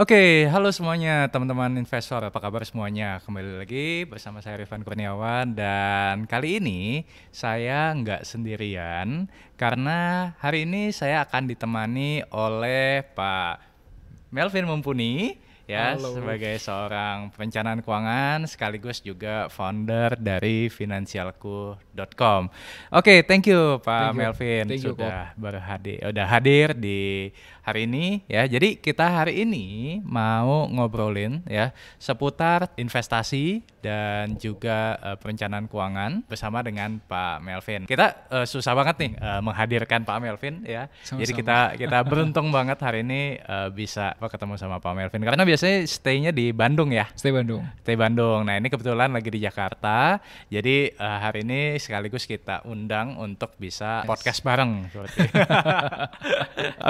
Oke, okay, halo semuanya teman-teman investor, apa kabar semuanya? Kembali lagi bersama saya Rifan Kurniawan dan kali ini saya nggak sendirian karena hari ini saya akan ditemani oleh Pak Melvin Mumpuni ya halo. sebagai seorang perencanaan keuangan sekaligus juga founder dari financialku.com. Oke, okay, thank you Pak thank you. Melvin thank you, sudah berhadir, sudah hadir di hari ini ya. Jadi kita hari ini mau ngobrolin ya seputar investasi dan juga uh, perencanaan keuangan bersama dengan Pak Melvin. Kita uh, susah banget nih uh, menghadirkan Pak Melvin ya. Sama-sama. Jadi kita kita beruntung banget hari ini uh, bisa ketemu sama Pak Melvin karena biasanya stay-nya di Bandung ya. Stay Bandung. Stay Bandung. Nah, ini kebetulan lagi di Jakarta. Jadi uh, hari ini sekaligus kita undang untuk bisa yes. podcast bareng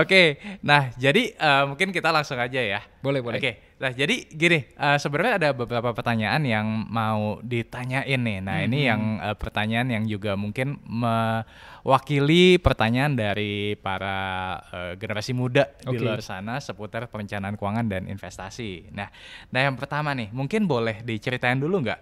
Oke, Nah, jadi uh, mungkin kita langsung aja ya. Boleh, boleh. Oke. Okay. Nah, jadi gini, uh, sebenarnya ada beberapa pertanyaan yang mau ditanyain nih. Nah, hmm. ini mm-hmm. yang uh, pertanyaan yang juga mungkin mewakili pertanyaan dari para uh, generasi muda okay. di luar sana seputar perencanaan keuangan dan investasi. Nah, nah yang pertama nih, mungkin boleh diceritain dulu nggak?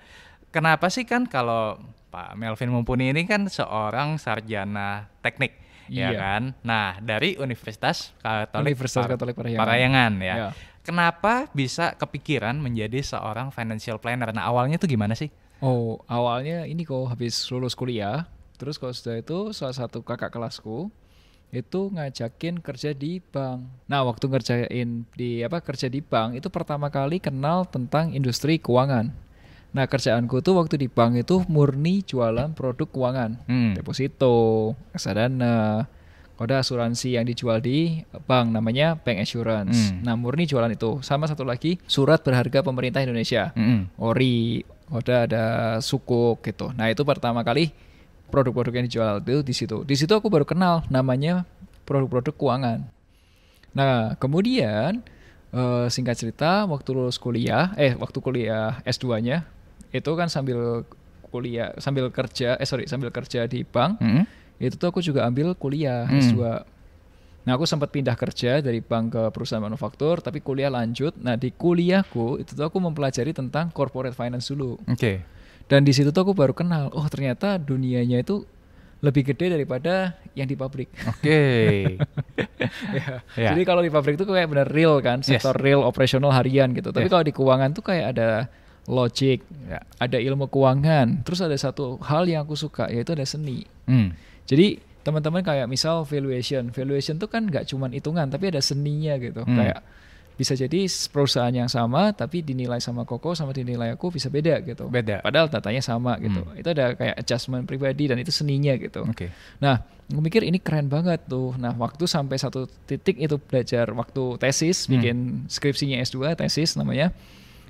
Kenapa sih kan kalau Pak Melvin mumpuni ini kan seorang sarjana teknik ya iya. kan? Nah, dari Universitas Katolik Universitas Par Katolik Parayangan. Parayangan ya. ya. Kenapa bisa kepikiran menjadi seorang financial planner? Nah, awalnya tuh gimana sih? Oh, awalnya ini kok habis lulus kuliah, terus kalau sudah itu salah satu kakak kelasku itu ngajakin kerja di bank. Nah, waktu ngerjain di apa kerja di bank itu pertama kali kenal tentang industri keuangan. Nah kerjaanku tuh waktu di bank itu murni jualan produk keuangan, hmm. deposito, reksadana, kode asuransi yang dijual di bank namanya bank assurance. Hmm. Nah murni jualan itu sama satu lagi surat berharga pemerintah Indonesia, hmm. ori, kode ada suku gitu. Nah itu pertama kali produk-produk yang dijual itu di situ. Di situ aku baru kenal namanya produk-produk keuangan. Nah kemudian Uh, singkat cerita, waktu lulus kuliah, eh waktu kuliah S2-nya, itu kan sambil kuliah sambil kerja eh sorry sambil kerja di bank mm -hmm. itu tuh aku juga ambil kuliah mm. S2 nah aku sempat pindah kerja dari bank ke perusahaan manufaktur tapi kuliah lanjut nah di kuliahku itu tuh aku mempelajari tentang corporate finance dulu oke okay. dan di situ tuh aku baru kenal oh ternyata dunianya itu lebih gede daripada yang di pabrik. Oke. Okay. ya. yeah. Jadi kalau di pabrik itu kayak benar real kan, sektor yes. real operasional harian gitu. Tapi yes. kalau di keuangan tuh kayak ada logic, ya. ada ilmu keuangan, terus ada satu hal yang aku suka yaitu ada seni. Hmm. Jadi teman-teman kayak misal valuation, valuation itu kan nggak cuman hitungan tapi ada seninya gitu. Hmm. Kayak bisa jadi perusahaan yang sama tapi dinilai sama Koko sama dinilai aku bisa beda gitu. Beda. Padahal datanya sama gitu. Hmm. Itu ada kayak adjustment pribadi dan itu seninya gitu. Oke. Okay. Nah, gue mikir ini keren banget tuh. Nah, waktu sampai satu titik itu belajar waktu tesis, hmm. bikin skripsinya S2, tesis namanya.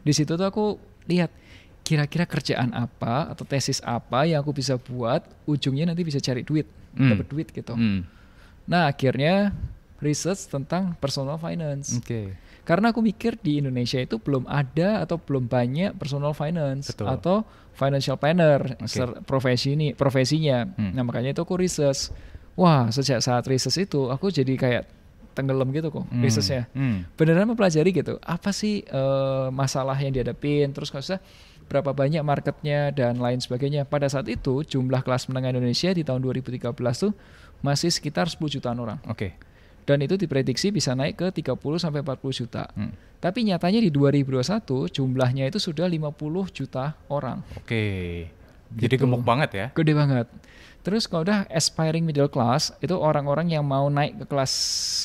Di situ tuh aku lihat kira-kira kerjaan apa atau tesis apa yang aku bisa buat ujungnya nanti bisa cari duit hmm. dapat duit gitu hmm. nah akhirnya research tentang personal finance okay. karena aku mikir di Indonesia itu belum ada atau belum banyak personal finance Betul. atau financial planner okay. profesi ini profesinya hmm. nah makanya itu aku research wah sejak saat research itu aku jadi kayak tenggelam gitu kok hmm. bisnisnya. Hmm. Beneran mempelajari gitu. Apa sih uh, masalah yang dihadapin? Terus kalau saya berapa banyak marketnya dan lain sebagainya. Pada saat itu jumlah kelas menengah Indonesia di tahun 2013 tuh masih sekitar 10 jutaan orang. Oke. Okay. Dan itu diprediksi bisa naik ke 30 sampai 40 juta. Hmm. Tapi nyatanya di 2021 jumlahnya itu sudah 50 juta orang. Oke. Gitu. Jadi gemuk banget ya. Gede banget. Terus kalau udah aspiring middle class, itu orang-orang yang mau naik ke kelas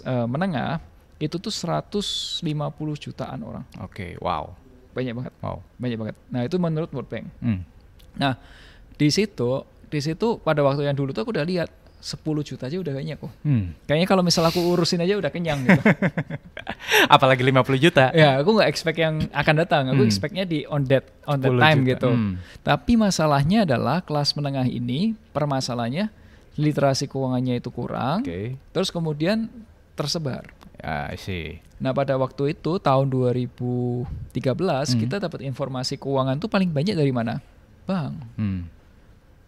uh, menengah, itu tuh 150 jutaan orang. Oke, okay, wow. Banyak banget. Wow. Banyak banget. Nah, itu menurut World Bank. Hmm. Nah, di situ di situ pada waktu yang dulu tuh aku udah lihat 10 juta aja udah banyak kok. Hmm. Kayaknya kalau misal aku urusin aja udah kenyang gitu. Apalagi 50 juta. Ya, aku nggak expect yang akan datang. Aku hmm. expectnya di on that on that time juta. gitu. Hmm. Tapi masalahnya adalah kelas menengah ini permasalahannya literasi keuangannya itu kurang. Okay. Terus kemudian tersebar. Ya, I see. Nah, pada waktu itu tahun 2013 hmm. kita dapat informasi keuangan tuh paling banyak dari mana? bang? Hmm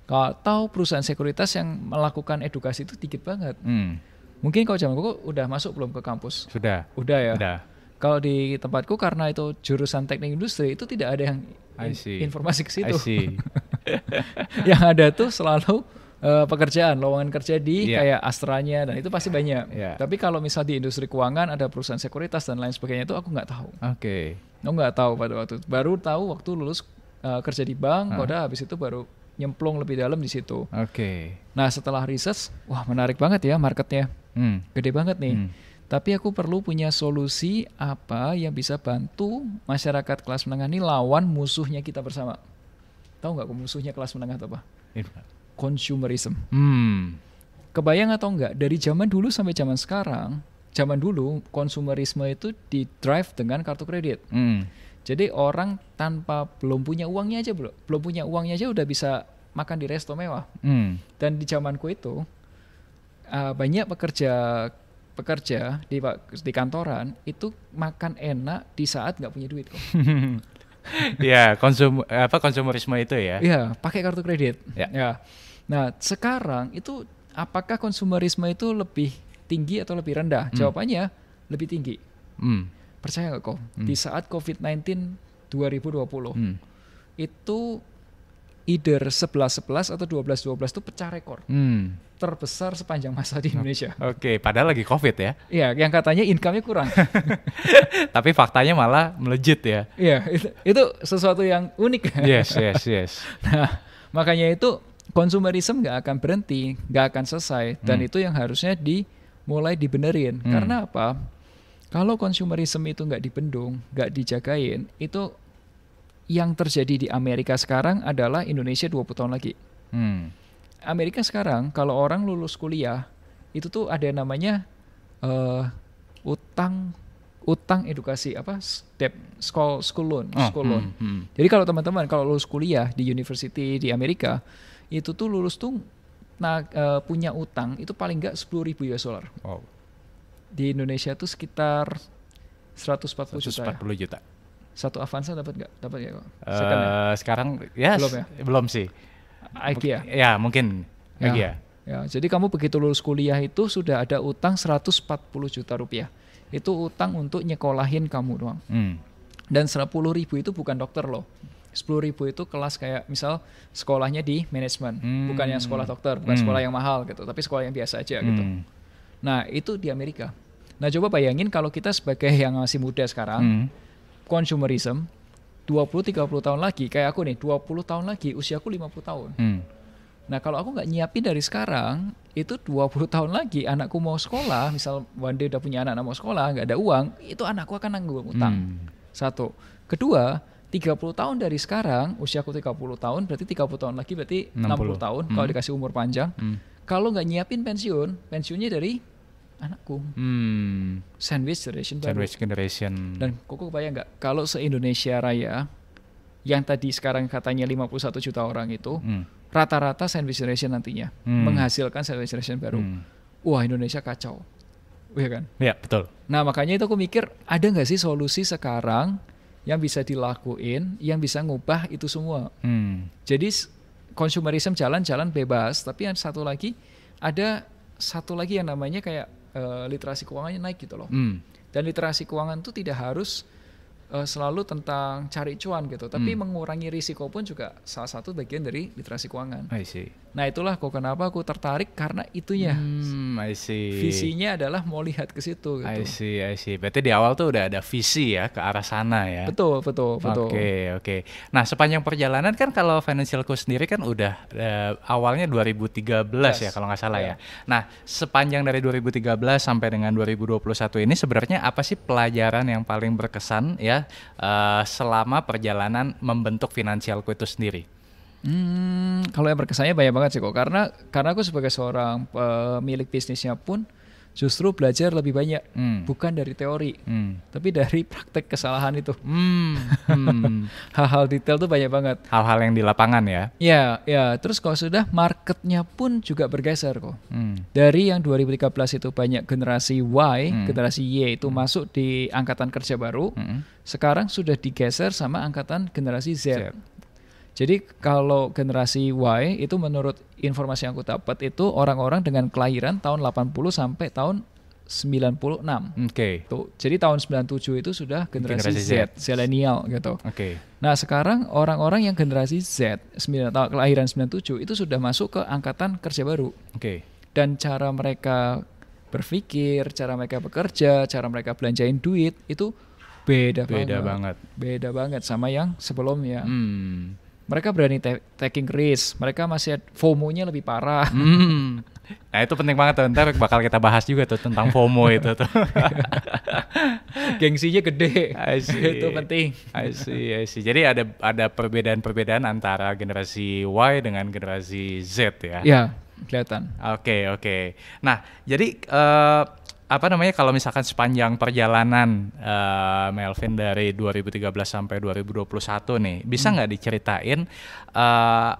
kalau perusahaan sekuritas yang melakukan edukasi itu dikit banget. Hmm. Mungkin kalau zaman kok udah masuk belum ke kampus? Sudah. Udah ya. Sudah. Kalau di tempatku karena itu jurusan teknik industri itu tidak ada yang in informasi ke situ. yang ada tuh selalu uh, pekerjaan, lowongan kerja di yeah. kayak Astranya dan itu pasti banyak. Yeah. Tapi kalau misal di industri keuangan ada perusahaan sekuritas dan lain sebagainya itu aku nggak tahu. Oke. Okay. Aku nggak tahu pada waktu baru tahu waktu lulus uh, kerja di bank, huh? koda habis itu baru nyemplung lebih dalam di situ. Oke. Okay. Nah setelah riset, wah menarik banget ya marketnya, hmm. gede banget nih. Hmm. Tapi aku perlu punya solusi apa yang bisa bantu masyarakat kelas menengah ini lawan musuhnya kita bersama. Tahu nggak musuhnya kelas menengah atau apa? Consumerism. Hmm. Kebayang atau enggak dari zaman dulu sampai zaman sekarang, zaman dulu konsumerisme itu di drive dengan kartu kredit. Hmm jadi orang tanpa belum punya uangnya aja bro, belum punya uangnya aja udah bisa makan di resto mewah. Hmm. Dan di zamanku itu uh, banyak pekerja pekerja di di kantoran itu makan enak di saat nggak punya duit kok. ya konsum apa konsumerisme itu ya? Iya pakai kartu kredit. Ya. ya. Nah sekarang itu apakah konsumerisme itu lebih tinggi atau lebih rendah? Hmm. Jawabannya lebih tinggi. Hmm. Percaya nggak kok? Hmm. Di saat COVID-19 2020 hmm. itu either 11-11 atau 12-12 itu pecah rekor. Hmm. Terbesar sepanjang masa di nah, Indonesia. Oke, okay, padahal lagi COVID ya? Iya, yang katanya income-nya kurang. Tapi faktanya malah melejit ya? Iya, itu, itu sesuatu yang unik. yes, yes, yes. Nah, makanya itu konsumerisme nggak akan berhenti, nggak akan selesai. Dan hmm. itu yang harusnya dimulai dibenerin. Hmm. Karena apa? Kalau konsumerisme itu nggak dibendung, nggak dijagain, itu yang terjadi di Amerika sekarang adalah Indonesia 20 tahun lagi. Hmm. Amerika sekarang kalau orang lulus kuliah itu tuh ada namanya uh, utang utang edukasi apa debt school school loan oh, school loan. Hmm, hmm. Jadi kalau teman-teman kalau lulus kuliah di university di Amerika itu tuh lulus tuh nah uh, punya utang itu paling nggak sepuluh ribu US dollar. Wow di Indonesia itu sekitar 140, 140 juta. Ya? juta. Satu Avanza dapat nggak? Dapat eh, ya kok? Uh, sekarang ya? Sekarang yes, belum ya? Belum sih. IKEA. Ya mungkin ya. IKEA. Ya, jadi kamu begitu lulus kuliah itu sudah ada utang 140 juta rupiah. Itu utang untuk nyekolahin kamu doang. Hmm. Dan 10 ribu itu bukan dokter loh. 10 ribu itu kelas kayak misal sekolahnya di manajemen, hmm. bukan yang sekolah dokter, bukan hmm. sekolah yang mahal gitu, tapi sekolah yang biasa aja gitu. Hmm. Nah itu di Amerika Nah coba bayangin kalau kita sebagai yang masih muda sekarang, hmm. consumerism, 20-30 tahun lagi, kayak aku nih, 20 tahun lagi, usiaku 50 tahun. Hmm. Nah kalau aku nggak nyiapin dari sekarang, itu 20 tahun lagi anakku mau sekolah, misal one day udah punya anak, anak mau sekolah, nggak ada uang, itu anakku akan nanggung utang. Hmm. Satu. Kedua, 30 tahun dari sekarang, usiaku 30 tahun, berarti 30 tahun lagi berarti 60, 60 tahun hmm. kalau dikasih umur panjang. Hmm. Kalau nggak nyiapin pensiun, pensiunnya dari anakku. Hmm. Sandwich generation. Sandwich baru. generation. Dan koko kebayang nggak kalau se Indonesia Raya yang tadi sekarang katanya 51 juta orang itu rata hmm. rata-rata sandwich generation nantinya hmm. menghasilkan sandwich generation baru. Hmm. Wah Indonesia kacau. Iya kan? Iya betul. Nah makanya itu aku mikir ada nggak sih solusi sekarang yang bisa dilakuin, yang bisa ngubah itu semua. Hmm. Jadi consumerism jalan-jalan bebas, tapi yang satu lagi ada satu lagi yang namanya kayak uh, literasi keuangannya naik gitu loh. Hmm. Dan literasi keuangan itu tidak harus uh, selalu tentang cari cuan gitu, tapi hmm. mengurangi risiko pun juga salah satu bagian dari literasi keuangan. I see. Nah itulah kok kenapa aku tertarik karena itunya. Hmm, I see. Visinya adalah mau lihat ke situ. Gitu. I see, I see. Berarti di awal tuh udah ada visi ya ke arah sana ya. Betul, betul, betul. Oke, okay, oke. Okay. Nah sepanjang perjalanan kan kalau financialku sendiri kan udah uh, awalnya 2013 ya, yes. ya kalau nggak salah yeah. ya. Iya. Nah sepanjang dari 2013 sampai dengan 2021 ini sebenarnya apa sih pelajaran yang paling berkesan ya uh, selama perjalanan membentuk finansialku itu sendiri? Hmm, kalau yang berkesannya banyak banget sih kok. Karena karena aku sebagai seorang pemilik bisnisnya pun justru belajar lebih banyak, hmm. bukan dari teori, hmm. tapi dari praktek kesalahan itu. hal hmm, hmm. Hal-hal detail tuh banyak banget. Hal-hal yang di lapangan ya. Ya, ya. Terus kalau sudah marketnya pun juga bergeser kok. Hmm. Dari yang 2013 itu banyak generasi Y, hmm. generasi Y itu hmm. masuk di angkatan kerja baru. Hmm. Sekarang sudah digeser sama angkatan generasi Z. Z jadi kalau generasi Y itu menurut informasi yang aku dapat itu orang-orang dengan kelahiran tahun 80 sampai tahun 96. Oke. Okay. Jadi tahun 97 itu sudah generasi, generasi Z, Z. gitu. Oke. Okay. Nah, sekarang orang-orang yang generasi Z, tahun kelahiran 97 itu sudah masuk ke angkatan kerja baru. Oke. Okay. Dan cara mereka berpikir, cara mereka bekerja, cara mereka belanjain duit itu beda, beda banget. banget. Beda banget sama yang sebelumnya. Hmm mereka berani taking risk, mereka masih FOMO-nya lebih parah. Hmm. Nah itu penting banget tuh, ntar bakal kita bahas juga tuh tentang FOMO itu tuh. Gengsinya gede, I see. itu penting. I see, I see. Jadi ada ada perbedaan-perbedaan antara generasi Y dengan generasi Z ya? Ya, kelihatan. Oke, okay, oke. Okay. Nah, jadi uh, apa namanya kalau misalkan sepanjang perjalanan uh, Melvin dari 2013 sampai 2021 nih bisa hmm. nggak hmm. diceritain uh,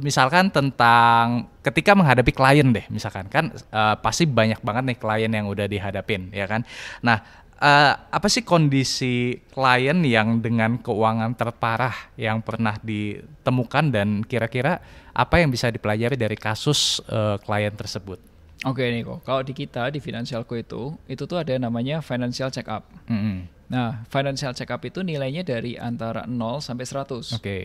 misalkan tentang ketika menghadapi klien deh misalkan kan uh, pasti banyak banget nih klien yang udah dihadapin ya kan nah uh, apa sih kondisi klien yang dengan keuangan terparah yang pernah ditemukan dan kira-kira apa yang bisa dipelajari dari kasus uh, klien tersebut Oke okay, Niko, kalau di kita di Finansialku itu, itu tuh ada namanya financial check up. Mm -hmm. Nah, financial check up itu nilainya dari antara 0 sampai 100. Oke. Okay.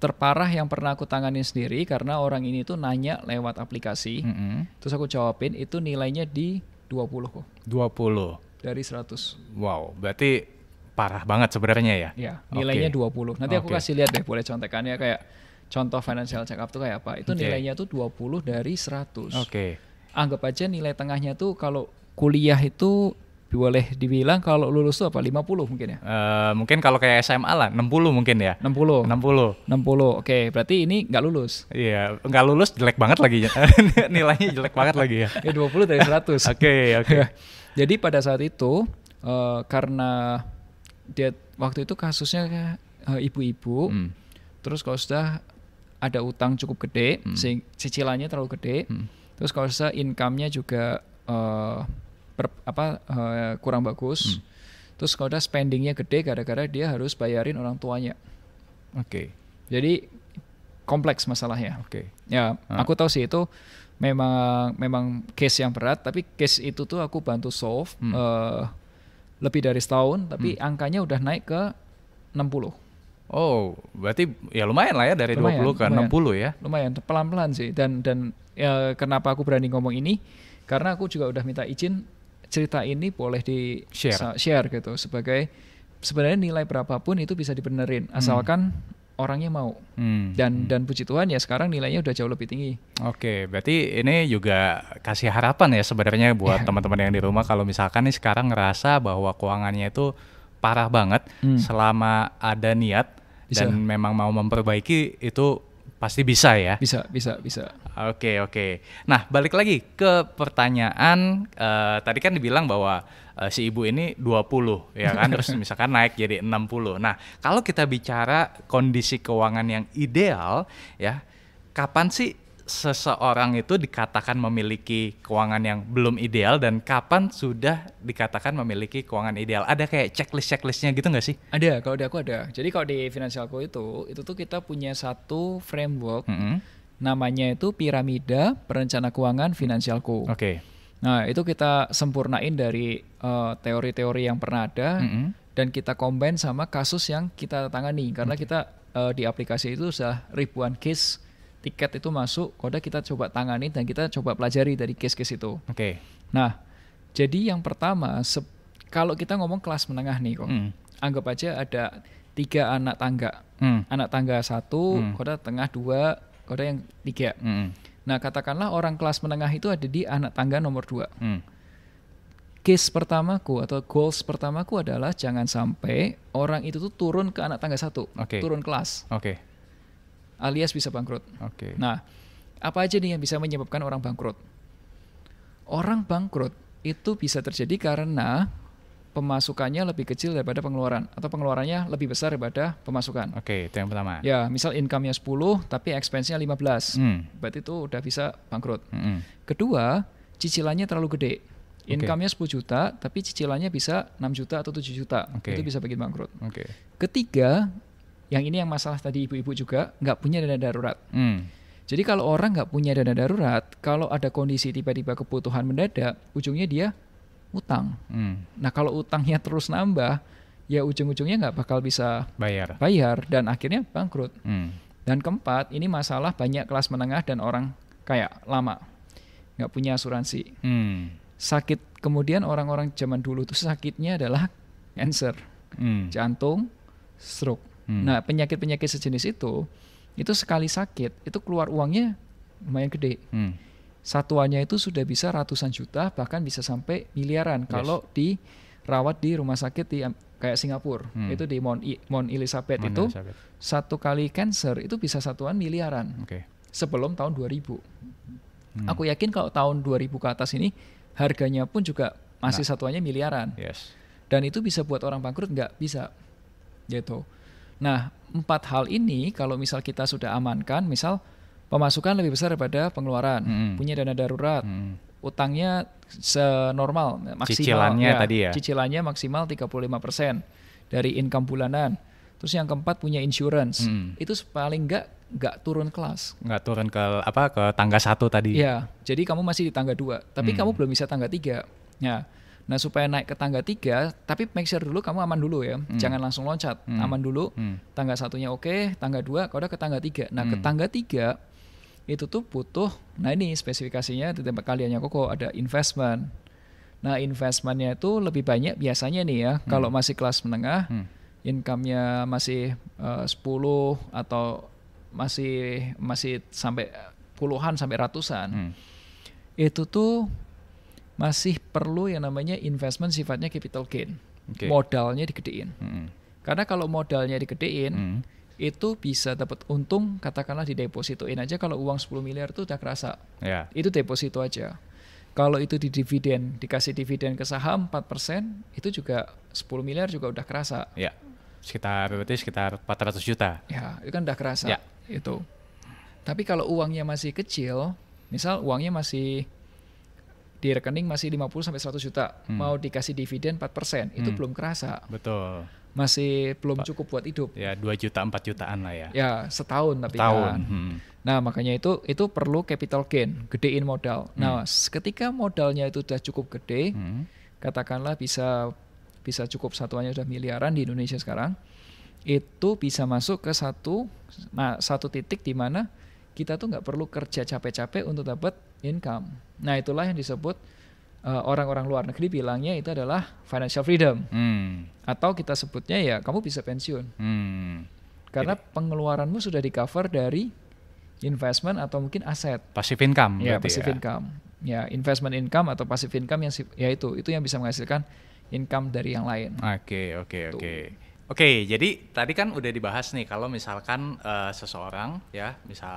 Terparah yang pernah aku tangani sendiri karena orang ini tuh nanya lewat aplikasi. Mm -hmm. Terus aku jawabin itu nilainya di 20 kok. 20 dari 100. Wow, berarti parah banget sebenarnya ya. Iya, nilainya okay. 20. Nanti okay. aku kasih lihat deh boleh contekannya kayak contoh financial check up tuh kayak apa. Itu okay. nilainya tuh 20 dari 100. Oke. Okay anggap aja nilai tengahnya tuh kalau kuliah itu boleh dibilang kalau lulus tuh apa 50 mungkin ya? Uh, mungkin kalau kayak SMA lah 60 mungkin ya. 60. 60. 60. Oke, okay, berarti ini nggak lulus. Iya, yeah, nggak lulus jelek banget lagi Nilainya jelek banget lagi ya. Ya 20 dari 100. Oke, oke. Okay, okay. Jadi pada saat itu uh, karena dia waktu itu kasusnya ibu eh, ibu-ibu. Hmm. Terus kalau sudah ada utang cukup gede, hmm. cicilannya terlalu gede. Hmm Terus kalau saya income-nya juga uh, per, apa uh, kurang bagus. Hmm. Terus kalau udah spendingnya gede gara-gara dia harus bayarin orang tuanya. Oke. Okay. Jadi kompleks masalahnya. Oke. Okay. Ya, ah. aku tahu sih itu memang memang case yang berat, tapi case itu tuh aku bantu solve hmm. uh, lebih dari setahun, tapi hmm. angkanya udah naik ke 60. Oh, berarti ya lumayan lah ya dari lumayan, 20 ke lumayan. 60 ya. Lumayan, pelan-pelan sih. Dan dan ya, kenapa aku berani ngomong ini? Karena aku juga udah minta izin cerita ini boleh di share, share gitu sebagai sebenarnya nilai berapapun itu bisa dibenerin hmm. asalkan orangnya mau. Hmm. Dan hmm. dan puji Tuhan ya sekarang nilainya udah jauh lebih tinggi. Oke, berarti ini juga kasih harapan ya sebenarnya buat ya. teman-teman yang di rumah kalau misalkan nih sekarang ngerasa bahwa keuangannya itu parah banget hmm. selama ada niat bisa. dan memang mau memperbaiki itu pasti bisa ya. Bisa, bisa, bisa. Oke, okay, oke. Okay. Nah, balik lagi ke pertanyaan uh, tadi kan dibilang bahwa uh, si ibu ini 20 ya kan terus misalkan naik jadi 60. Nah, kalau kita bicara kondisi keuangan yang ideal ya, kapan sih seseorang itu dikatakan memiliki keuangan yang belum ideal dan kapan sudah dikatakan memiliki keuangan ideal? Ada kayak checklist checklistnya gitu nggak sih? Ada, kalau di aku ada. Jadi kalau di finansialku itu, itu tuh kita punya satu framework, mm -hmm. namanya itu piramida perencana keuangan finansialku. Oke. Okay. Nah itu kita sempurnain dari eh, teori-teori uh, yang pernah ada. Mm -hmm. Dan kita combine sama kasus yang kita tangani karena kita eh, di aplikasi itu sudah ribuan case tiket itu masuk, kode kita coba tangani dan kita coba pelajari dari case-case itu. Oke. Okay. Nah, jadi yang pertama kalau kita ngomong kelas menengah nih kok, mm. anggap aja ada tiga anak tangga, mm. anak tangga satu, mm. kode tengah dua, kode yang tiga. Mm. Nah katakanlah orang kelas menengah itu ada di anak tangga nomor dua. Mm. Case pertamaku atau goals pertamaku adalah jangan sampai orang itu tuh turun ke anak tangga satu, okay. turun kelas. Oke. Okay alias bisa bangkrut. Oke. Okay. Nah, apa aja nih yang bisa menyebabkan orang bangkrut? Orang bangkrut itu bisa terjadi karena pemasukannya lebih kecil daripada pengeluaran atau pengeluarannya lebih besar daripada pemasukan. Oke, okay, itu yang pertama. Ya, misal income-nya 10 tapi expense-nya 15. Hmm. Berarti itu udah bisa bangkrut. Hmm. Kedua, cicilannya terlalu gede. Income-nya 10 juta tapi cicilannya bisa 6 juta atau 7 juta. Okay. Itu bisa bikin bangkrut. Oke. Okay. Ketiga, yang ini yang masalah tadi ibu-ibu juga nggak punya dana darurat. Hmm. Jadi kalau orang nggak punya dana darurat, kalau ada kondisi tiba-tiba kebutuhan mendadak, ujungnya dia utang. Hmm. Nah kalau utangnya terus nambah, ya ujung-ujungnya nggak bakal bisa bayar, bayar dan akhirnya bangkrut. Hmm. Dan keempat, ini masalah banyak kelas menengah dan orang kaya lama nggak punya asuransi. Hmm. Sakit kemudian orang-orang zaman dulu itu sakitnya adalah cancer, hmm. jantung, stroke. Hmm. Nah penyakit-penyakit sejenis itu, itu sekali sakit itu keluar uangnya lumayan gede. Hmm. Satuannya itu sudah bisa ratusan juta bahkan bisa sampai miliaran yes. kalau dirawat di rumah sakit di kayak Singapura hmm. itu di Mount, I, Mount Elizabeth Mount itu Elizabeth. satu kali cancer itu bisa satuan miliaran okay. sebelum tahun 2000. Hmm. Aku yakin kalau tahun 2000 ke atas ini harganya pun juga masih nah. satuannya miliaran. Yes. Dan itu bisa buat orang bangkrut nggak bisa gitu. Nah, empat hal ini kalau misal kita sudah amankan, misal pemasukan lebih besar daripada pengeluaran, hmm. punya dana darurat, hmm. utangnya senormal maksimal cicilannya ya, tadi ya. Cicilannya maksimal 35% dari income bulanan. Terus yang keempat punya insurance. Hmm. Itu paling enggak enggak turun kelas. enggak turun ke apa ke tangga satu tadi. Ya, jadi kamu masih di tangga dua, tapi hmm. kamu belum bisa tangga tiga. Ya, Nah supaya naik ke tangga tiga, tapi make sure dulu kamu aman dulu ya, hmm. jangan langsung loncat, hmm. aman dulu. Hmm. Tangga satunya oke, tangga dua, kau udah ke tangga tiga. Nah hmm. ke tangga tiga itu tuh butuh, nah ini spesifikasinya di tempat kaliannya kokoh ada investment. Nah investmentnya itu lebih banyak biasanya nih ya, hmm. kalau masih kelas menengah, hmm. income-nya masih eh, uh, 10 atau masih masih sampai puluhan sampai ratusan. Hmm. Itu tuh masih perlu yang namanya investment sifatnya capital gain. Okay. Modalnya digedein. Hmm. Karena kalau modalnya digedein, hmm. itu bisa dapat untung katakanlah di depositoin aja kalau uang 10 miliar itu udah kerasa. Yeah. Itu deposito aja. Kalau itu di dividen, dikasih dividen ke saham 4%, itu juga 10 miliar juga udah kerasa. Ya. Sekitar berarti sekitar 400 juta. Ya, itu kan udah kerasa. yeah. Itu. Tapi kalau uangnya masih kecil, misal uangnya masih di rekening masih 50 sampai 100 juta, hmm. mau dikasih dividen 4%, itu hmm. belum kerasa. Betul. Masih belum cukup buat hidup. Ya, 2 juta 4 jutaan lah ya. Ya, setahun tapi setahun. kan. Hmm. Nah, makanya itu itu perlu capital gain, gedein modal. Hmm. Nah, ketika modalnya itu sudah cukup gede, hmm. katakanlah bisa bisa cukup satuannya sudah miliaran di Indonesia sekarang, itu bisa masuk ke satu nah, satu titik di mana kita tuh nggak perlu kerja capek-capek untuk dapat income. Nah, itulah yang disebut orang eh, orang-orang luar negeri bilangnya itu adalah financial freedom. Hmm. Atau kita sebutnya ya kamu bisa pensiun. Hmm. Karena Jadi. pengeluaranmu sudah di cover dari investment atau mungkin aset. Passive income. Ya, passive ya. income. Ya, investment income atau passive income yang ya itu itu yang bisa menghasilkan income dari yang lain. Oke, okay, oke, okay, oke. Okay. Oke, jadi tadi kan udah dibahas nih kalau misalkan uh, seseorang ya, misal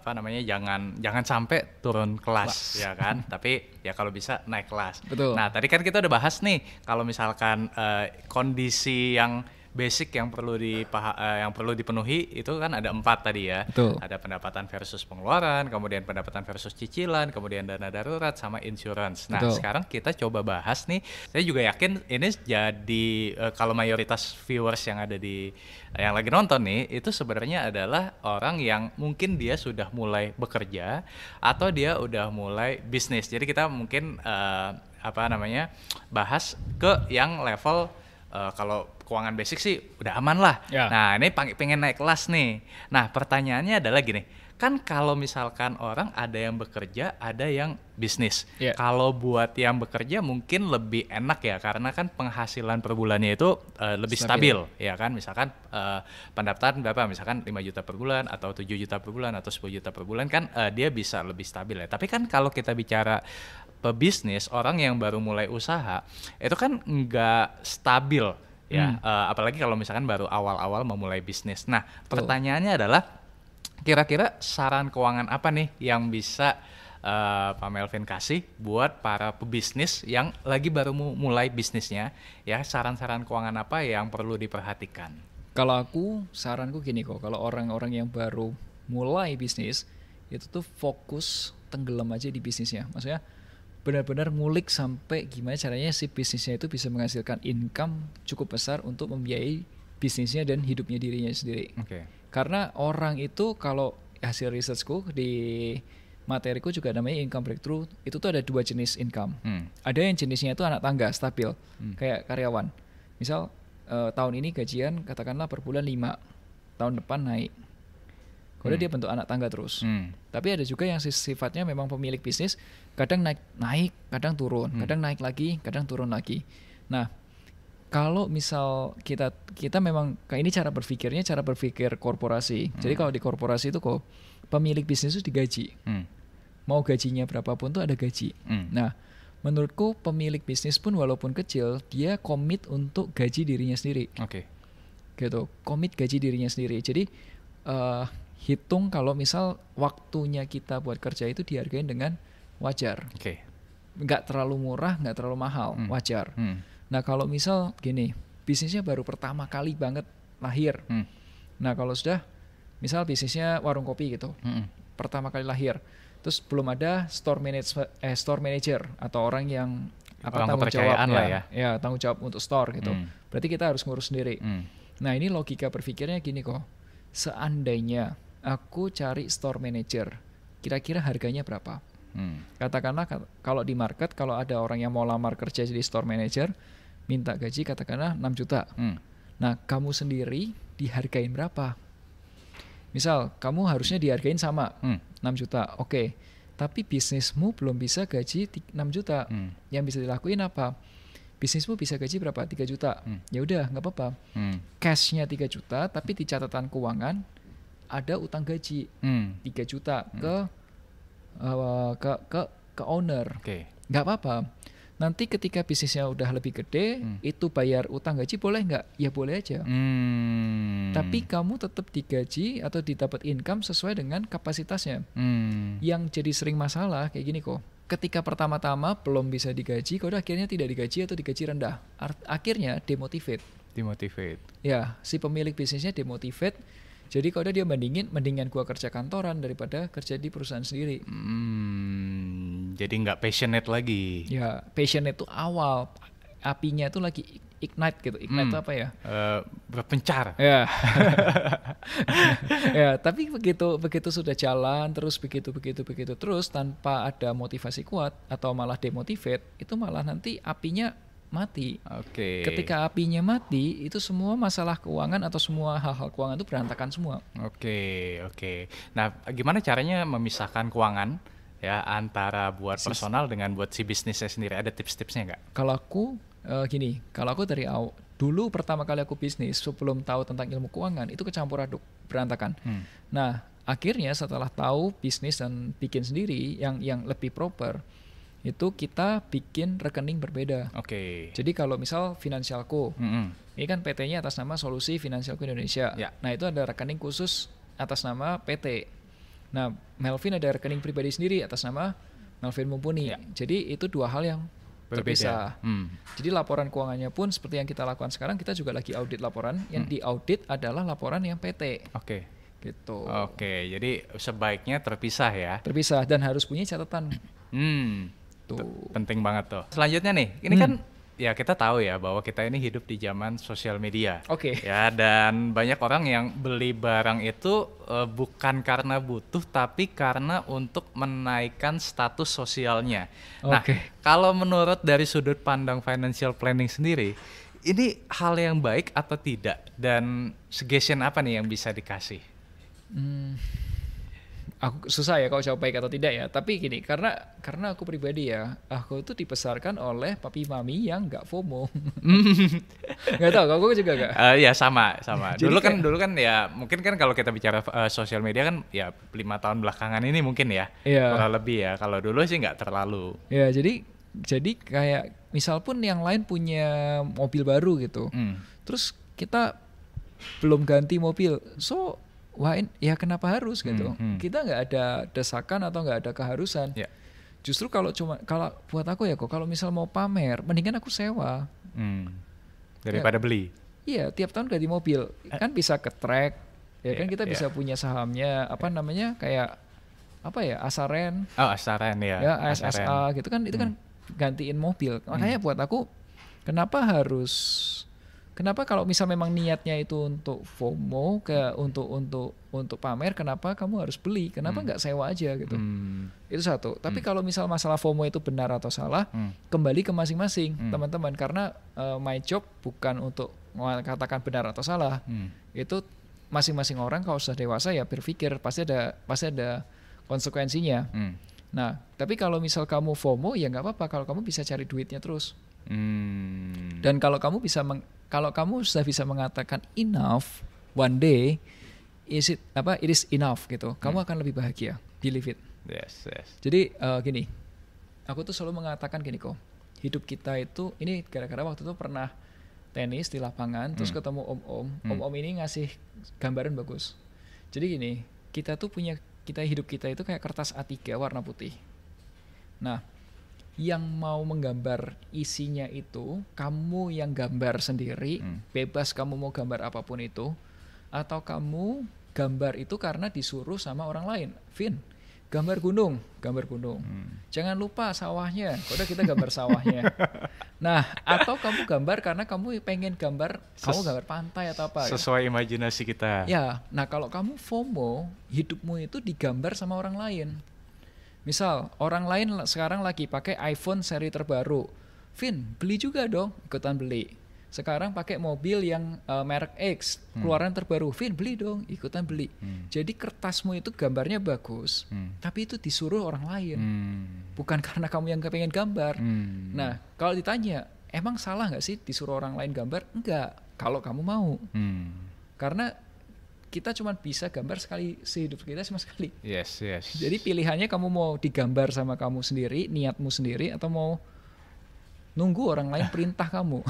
apa namanya jangan jangan sampai turun kelas, kelas. ya kan? Tapi ya kalau bisa naik kelas. Betul. Nah, tadi kan kita udah bahas nih kalau misalkan uh, kondisi yang basic yang perlu dipaha uh, yang perlu dipenuhi itu kan ada empat tadi ya. Betul. Ada pendapatan versus pengeluaran, kemudian pendapatan versus cicilan, kemudian dana darurat sama insurance. Nah, Betul. sekarang kita coba bahas nih. Saya juga yakin ini jadi uh, kalau mayoritas viewers yang ada di uh, yang lagi nonton nih itu sebenarnya adalah orang yang mungkin dia sudah mulai bekerja atau dia udah mulai bisnis. Jadi kita mungkin uh, apa namanya bahas ke yang level uh, kalau keuangan basic sih udah aman lah. Yeah. Nah ini pengen naik kelas nih. Nah pertanyaannya adalah gini, kan kalau misalkan orang ada yang bekerja, ada yang bisnis. Yeah. Kalau buat yang bekerja mungkin lebih enak ya karena kan penghasilan per bulannya itu uh, lebih stabil. stabil ya kan misalkan uh, eh, pendaftaran berapa misalkan 5 juta per bulan atau 7 juta per bulan atau 10 juta per bulan kan uh, dia bisa lebih stabil ya. Tapi kan kalau kita bicara pebisnis orang yang baru mulai usaha itu kan nggak stabil ya hmm. Eh, apalagi kalau misalkan baru awal-awal memulai bisnis nah Betul. pertanyaannya adalah kira-kira saran keuangan apa nih yang bisa uh, Pak Melvin kasih buat para pebisnis yang lagi baru mulai bisnisnya ya saran-saran keuangan apa yang perlu diperhatikan kalau aku saranku gini kok kalau orang-orang yang baru mulai bisnis itu tuh fokus tenggelam aja di bisnisnya maksudnya benar-benar ngulik sampai gimana caranya si bisnisnya itu bisa menghasilkan income cukup besar untuk membiayai bisnisnya dan hidupnya dirinya sendiri. Oke. Okay. Karena orang itu kalau hasil risetku di materiku juga namanya income breakthrough itu tuh ada dua jenis income. Hmm. Ada yang jenisnya itu anak tangga stabil hmm. kayak karyawan. Misal uh, tahun ini gajian katakanlah per bulan lima, tahun depan naik kalau hmm. dia bentuk anak tangga terus. Hmm. Tapi ada juga yang sifatnya memang pemilik bisnis, kadang naik naik, kadang turun, hmm. kadang naik lagi, kadang turun lagi. Nah, kalau misal kita kita memang ini cara berpikirnya cara berpikir korporasi. Hmm. Jadi kalau di korporasi itu kok pemilik bisnis itu digaji. Hmm. Mau gajinya berapapun tuh ada gaji. Hmm. Nah, menurutku pemilik bisnis pun walaupun kecil, dia komit untuk gaji dirinya sendiri. Oke. Okay. Gitu, komit gaji dirinya sendiri. Jadi uh, hitung kalau misal waktunya kita buat kerja itu dihargain dengan wajar. Oke. Okay. terlalu murah, enggak terlalu mahal, hmm. wajar. Hmm. Nah kalau misal gini, bisnisnya baru pertama kali banget lahir. Hmm. Nah kalau sudah, misal bisnisnya warung kopi gitu, hmm. pertama kali lahir, terus belum ada store manager, eh, store manager atau orang yang apa orang tanggung jawab lah ya, ya tanggung jawab untuk store gitu. Hmm. Berarti kita harus ngurus sendiri. Hmm. Nah ini logika berpikirnya gini kok, seandainya aku cari store manager. Kira-kira harganya berapa? Hmm. Katakanlah kalau di market kalau ada orang yang mau lamar kerja jadi store manager, minta gaji katakanlah 6 juta. Hmm. Nah, kamu sendiri dihargain berapa? Misal kamu harusnya dihargain sama hmm. 6 juta. Oke. Okay. Tapi bisnismu belum bisa gaji 6 juta. Hmm. Yang bisa dilakuin apa? bisnismu bisa gaji berapa? 3 juta. Hmm. Ya udah, nggak apa-apa. Hmm. Cashnya 3 juta, tapi di catatan keuangan ada utang gaji hmm. 3 juta hmm. ke uh, ke ke ke owner. Okay. Gak apa-apa. Nanti ketika bisnisnya udah lebih gede, hmm. itu bayar utang gaji boleh nggak? Ya boleh aja. Hmm. Tapi kamu tetap digaji atau didapat income sesuai dengan kapasitasnya. Hmm. Yang jadi sering masalah kayak gini kok. Ketika pertama-tama belum bisa digaji, kau udah akhirnya tidak digaji atau digaji rendah. Akhirnya demotivate. Demotivate. Ya, si pemilik bisnisnya demotivate jadi kalau dia bandingin, mendingan gua kerja kantoran daripada kerja di perusahaan sendiri. Hmm, jadi nggak passionate lagi. Ya, passionate itu awal apinya itu lagi ignite gitu. Ignite hmm. apa ya? Uh, berpencar. Ya. ya, tapi begitu begitu sudah jalan terus begitu begitu begitu terus tanpa ada motivasi kuat atau malah demotivate, itu malah nanti apinya mati. Oke. Okay. Ketika apinya mati, itu semua masalah keuangan atau semua hal-hal keuangan itu berantakan semua. Oke, okay, oke. Okay. Nah, gimana caranya memisahkan keuangan ya antara buat si, personal dengan buat si bisnisnya sendiri? Ada tips-tipsnya nggak? Kalau aku uh, gini, kalau aku dari awal dulu pertama kali aku bisnis sebelum tahu tentang ilmu keuangan itu kecampur aduk, berantakan. Hmm. Nah, akhirnya setelah tahu bisnis dan bikin sendiri yang yang lebih proper itu kita bikin rekening berbeda. Oke. Okay. Jadi kalau misal Finansialku, mm -hmm. ini kan PT-nya atas nama Solusi Finansialku Indonesia. Yeah. Nah itu ada rekening khusus atas nama PT. Nah Melvin ada rekening pribadi sendiri atas nama Melvin Mumpuni. Yeah. Jadi itu dua hal yang berbeda. terpisah. Hmm. Jadi laporan keuangannya pun seperti yang kita lakukan sekarang, kita juga lagi audit laporan. Yang hmm. diaudit adalah laporan yang PT. Oke. Okay gitu. Oke, jadi sebaiknya terpisah ya. Terpisah dan harus punya catatan. Hmm gitu. penting banget tuh. Selanjutnya nih, ini hmm. kan ya kita tahu ya bahwa kita ini hidup di zaman sosial media. Oke. Okay. Ya dan banyak orang yang beli barang itu uh, bukan karena butuh tapi karena untuk menaikkan status sosialnya. Okay. Nah, kalau menurut dari sudut pandang financial planning sendiri, ini hal yang baik atau tidak dan suggestion apa nih yang bisa dikasih? Hmm aku susah ya kalau jawab baik atau tidak ya tapi gini karena karena aku pribadi ya aku tuh dibesarkan oleh papi mami yang nggak FOMO nggak tahu aku juga gak? uh, eh, ya sama sama dulu kan dulu kan ya mungkin kan kalau kita bicara uh, sosial media kan ya lima tahun belakangan ini mungkin ya yeah. kurang lebih ya kalau dulu sih nggak terlalu ya jadi jadi kayak misal pun yang lain punya mobil baru gitu mm. terus kita belum ganti mobil so wah ya kenapa harus gitu hmm, hmm. kita nggak ada desakan atau nggak ada keharusan yeah. justru kalau cuma kalau buat aku ya kok kalau misal mau pamer mendingan aku sewa hmm. Ya. daripada ya, beli iya tiap tahun ganti mobil eh. kan bisa ke track ya yeah, kan iya, kita yeah. bisa punya sahamnya apa yeah. namanya kayak apa ya asaren oh asaren iya. ya ya ASSA asaren. gitu kan itu kan hmm. kan gantiin mobil makanya hmm. buat aku kenapa harus Kenapa kalau misal memang niatnya itu untuk FOMO ke untuk untuk untuk pamer, kenapa kamu harus beli? Kenapa hmm. nggak hmm. sewa aja gitu? Hmm. Itu satu. Tapi hmm. kalau misal masalah FOMO itu benar atau salah, hmm. kembali ke masing-masing hmm. teman-teman karena uh, my job bukan untuk mengatakan benar atau salah. Hmm. Itu masing-masing orang kalau sudah dewasa ya berpikir pasti ada pasti ada konsekuensinya. Hmm. Nah, tapi kalau misal kamu FOMO ya nggak apa-apa kalau kamu bisa cari duitnya terus. Hmm. Dan kalau kamu bisa meng kalau kamu sudah bisa mengatakan enough one day is it apa it is enough gitu. Kamu hmm. akan lebih bahagia. Believe it. Yes, yes. Jadi uh, gini. Aku tuh selalu mengatakan gini kok. Hidup kita itu ini gara-gara waktu itu pernah tenis di lapangan hmm. terus ketemu om-om. Hmm. Om-om ini ngasih gambaran bagus. Jadi gini, kita tuh punya kita hidup kita itu kayak kertas A3 warna putih. Nah, yang mau menggambar isinya itu kamu yang gambar sendiri hmm. bebas kamu mau gambar apapun itu atau kamu gambar itu karena disuruh sama orang lain Vin gambar gunung gambar gunung hmm. jangan lupa sawahnya udah kita gambar sawahnya nah atau kamu gambar karena kamu pengen gambar Ses kamu gambar pantai atau apa ya? sesuai ya? imajinasi kita ya nah kalau kamu FOMO hidupmu itu digambar sama orang lain Misal orang lain sekarang lagi pakai iPhone seri terbaru, Vin beli juga dong, ikutan beli. Sekarang pakai mobil yang uh, merek X hmm. keluaran hmm. terbaru, Vin beli dong, ikutan beli. Hmm. Jadi kertasmu itu gambarnya bagus, hmm. tapi itu disuruh orang lain, hmm. bukan karena kamu yang kepengen gambar. Hmm. Nah kalau ditanya, emang salah nggak sih disuruh orang lain gambar? Enggak, kalau kamu mau. Hmm. Karena kita cuma bisa gambar sekali sehidup kita sama sekali. Yes, yes. Jadi pilihannya kamu mau digambar sama kamu sendiri, niatmu sendiri atau mau nunggu orang lain perintah kamu.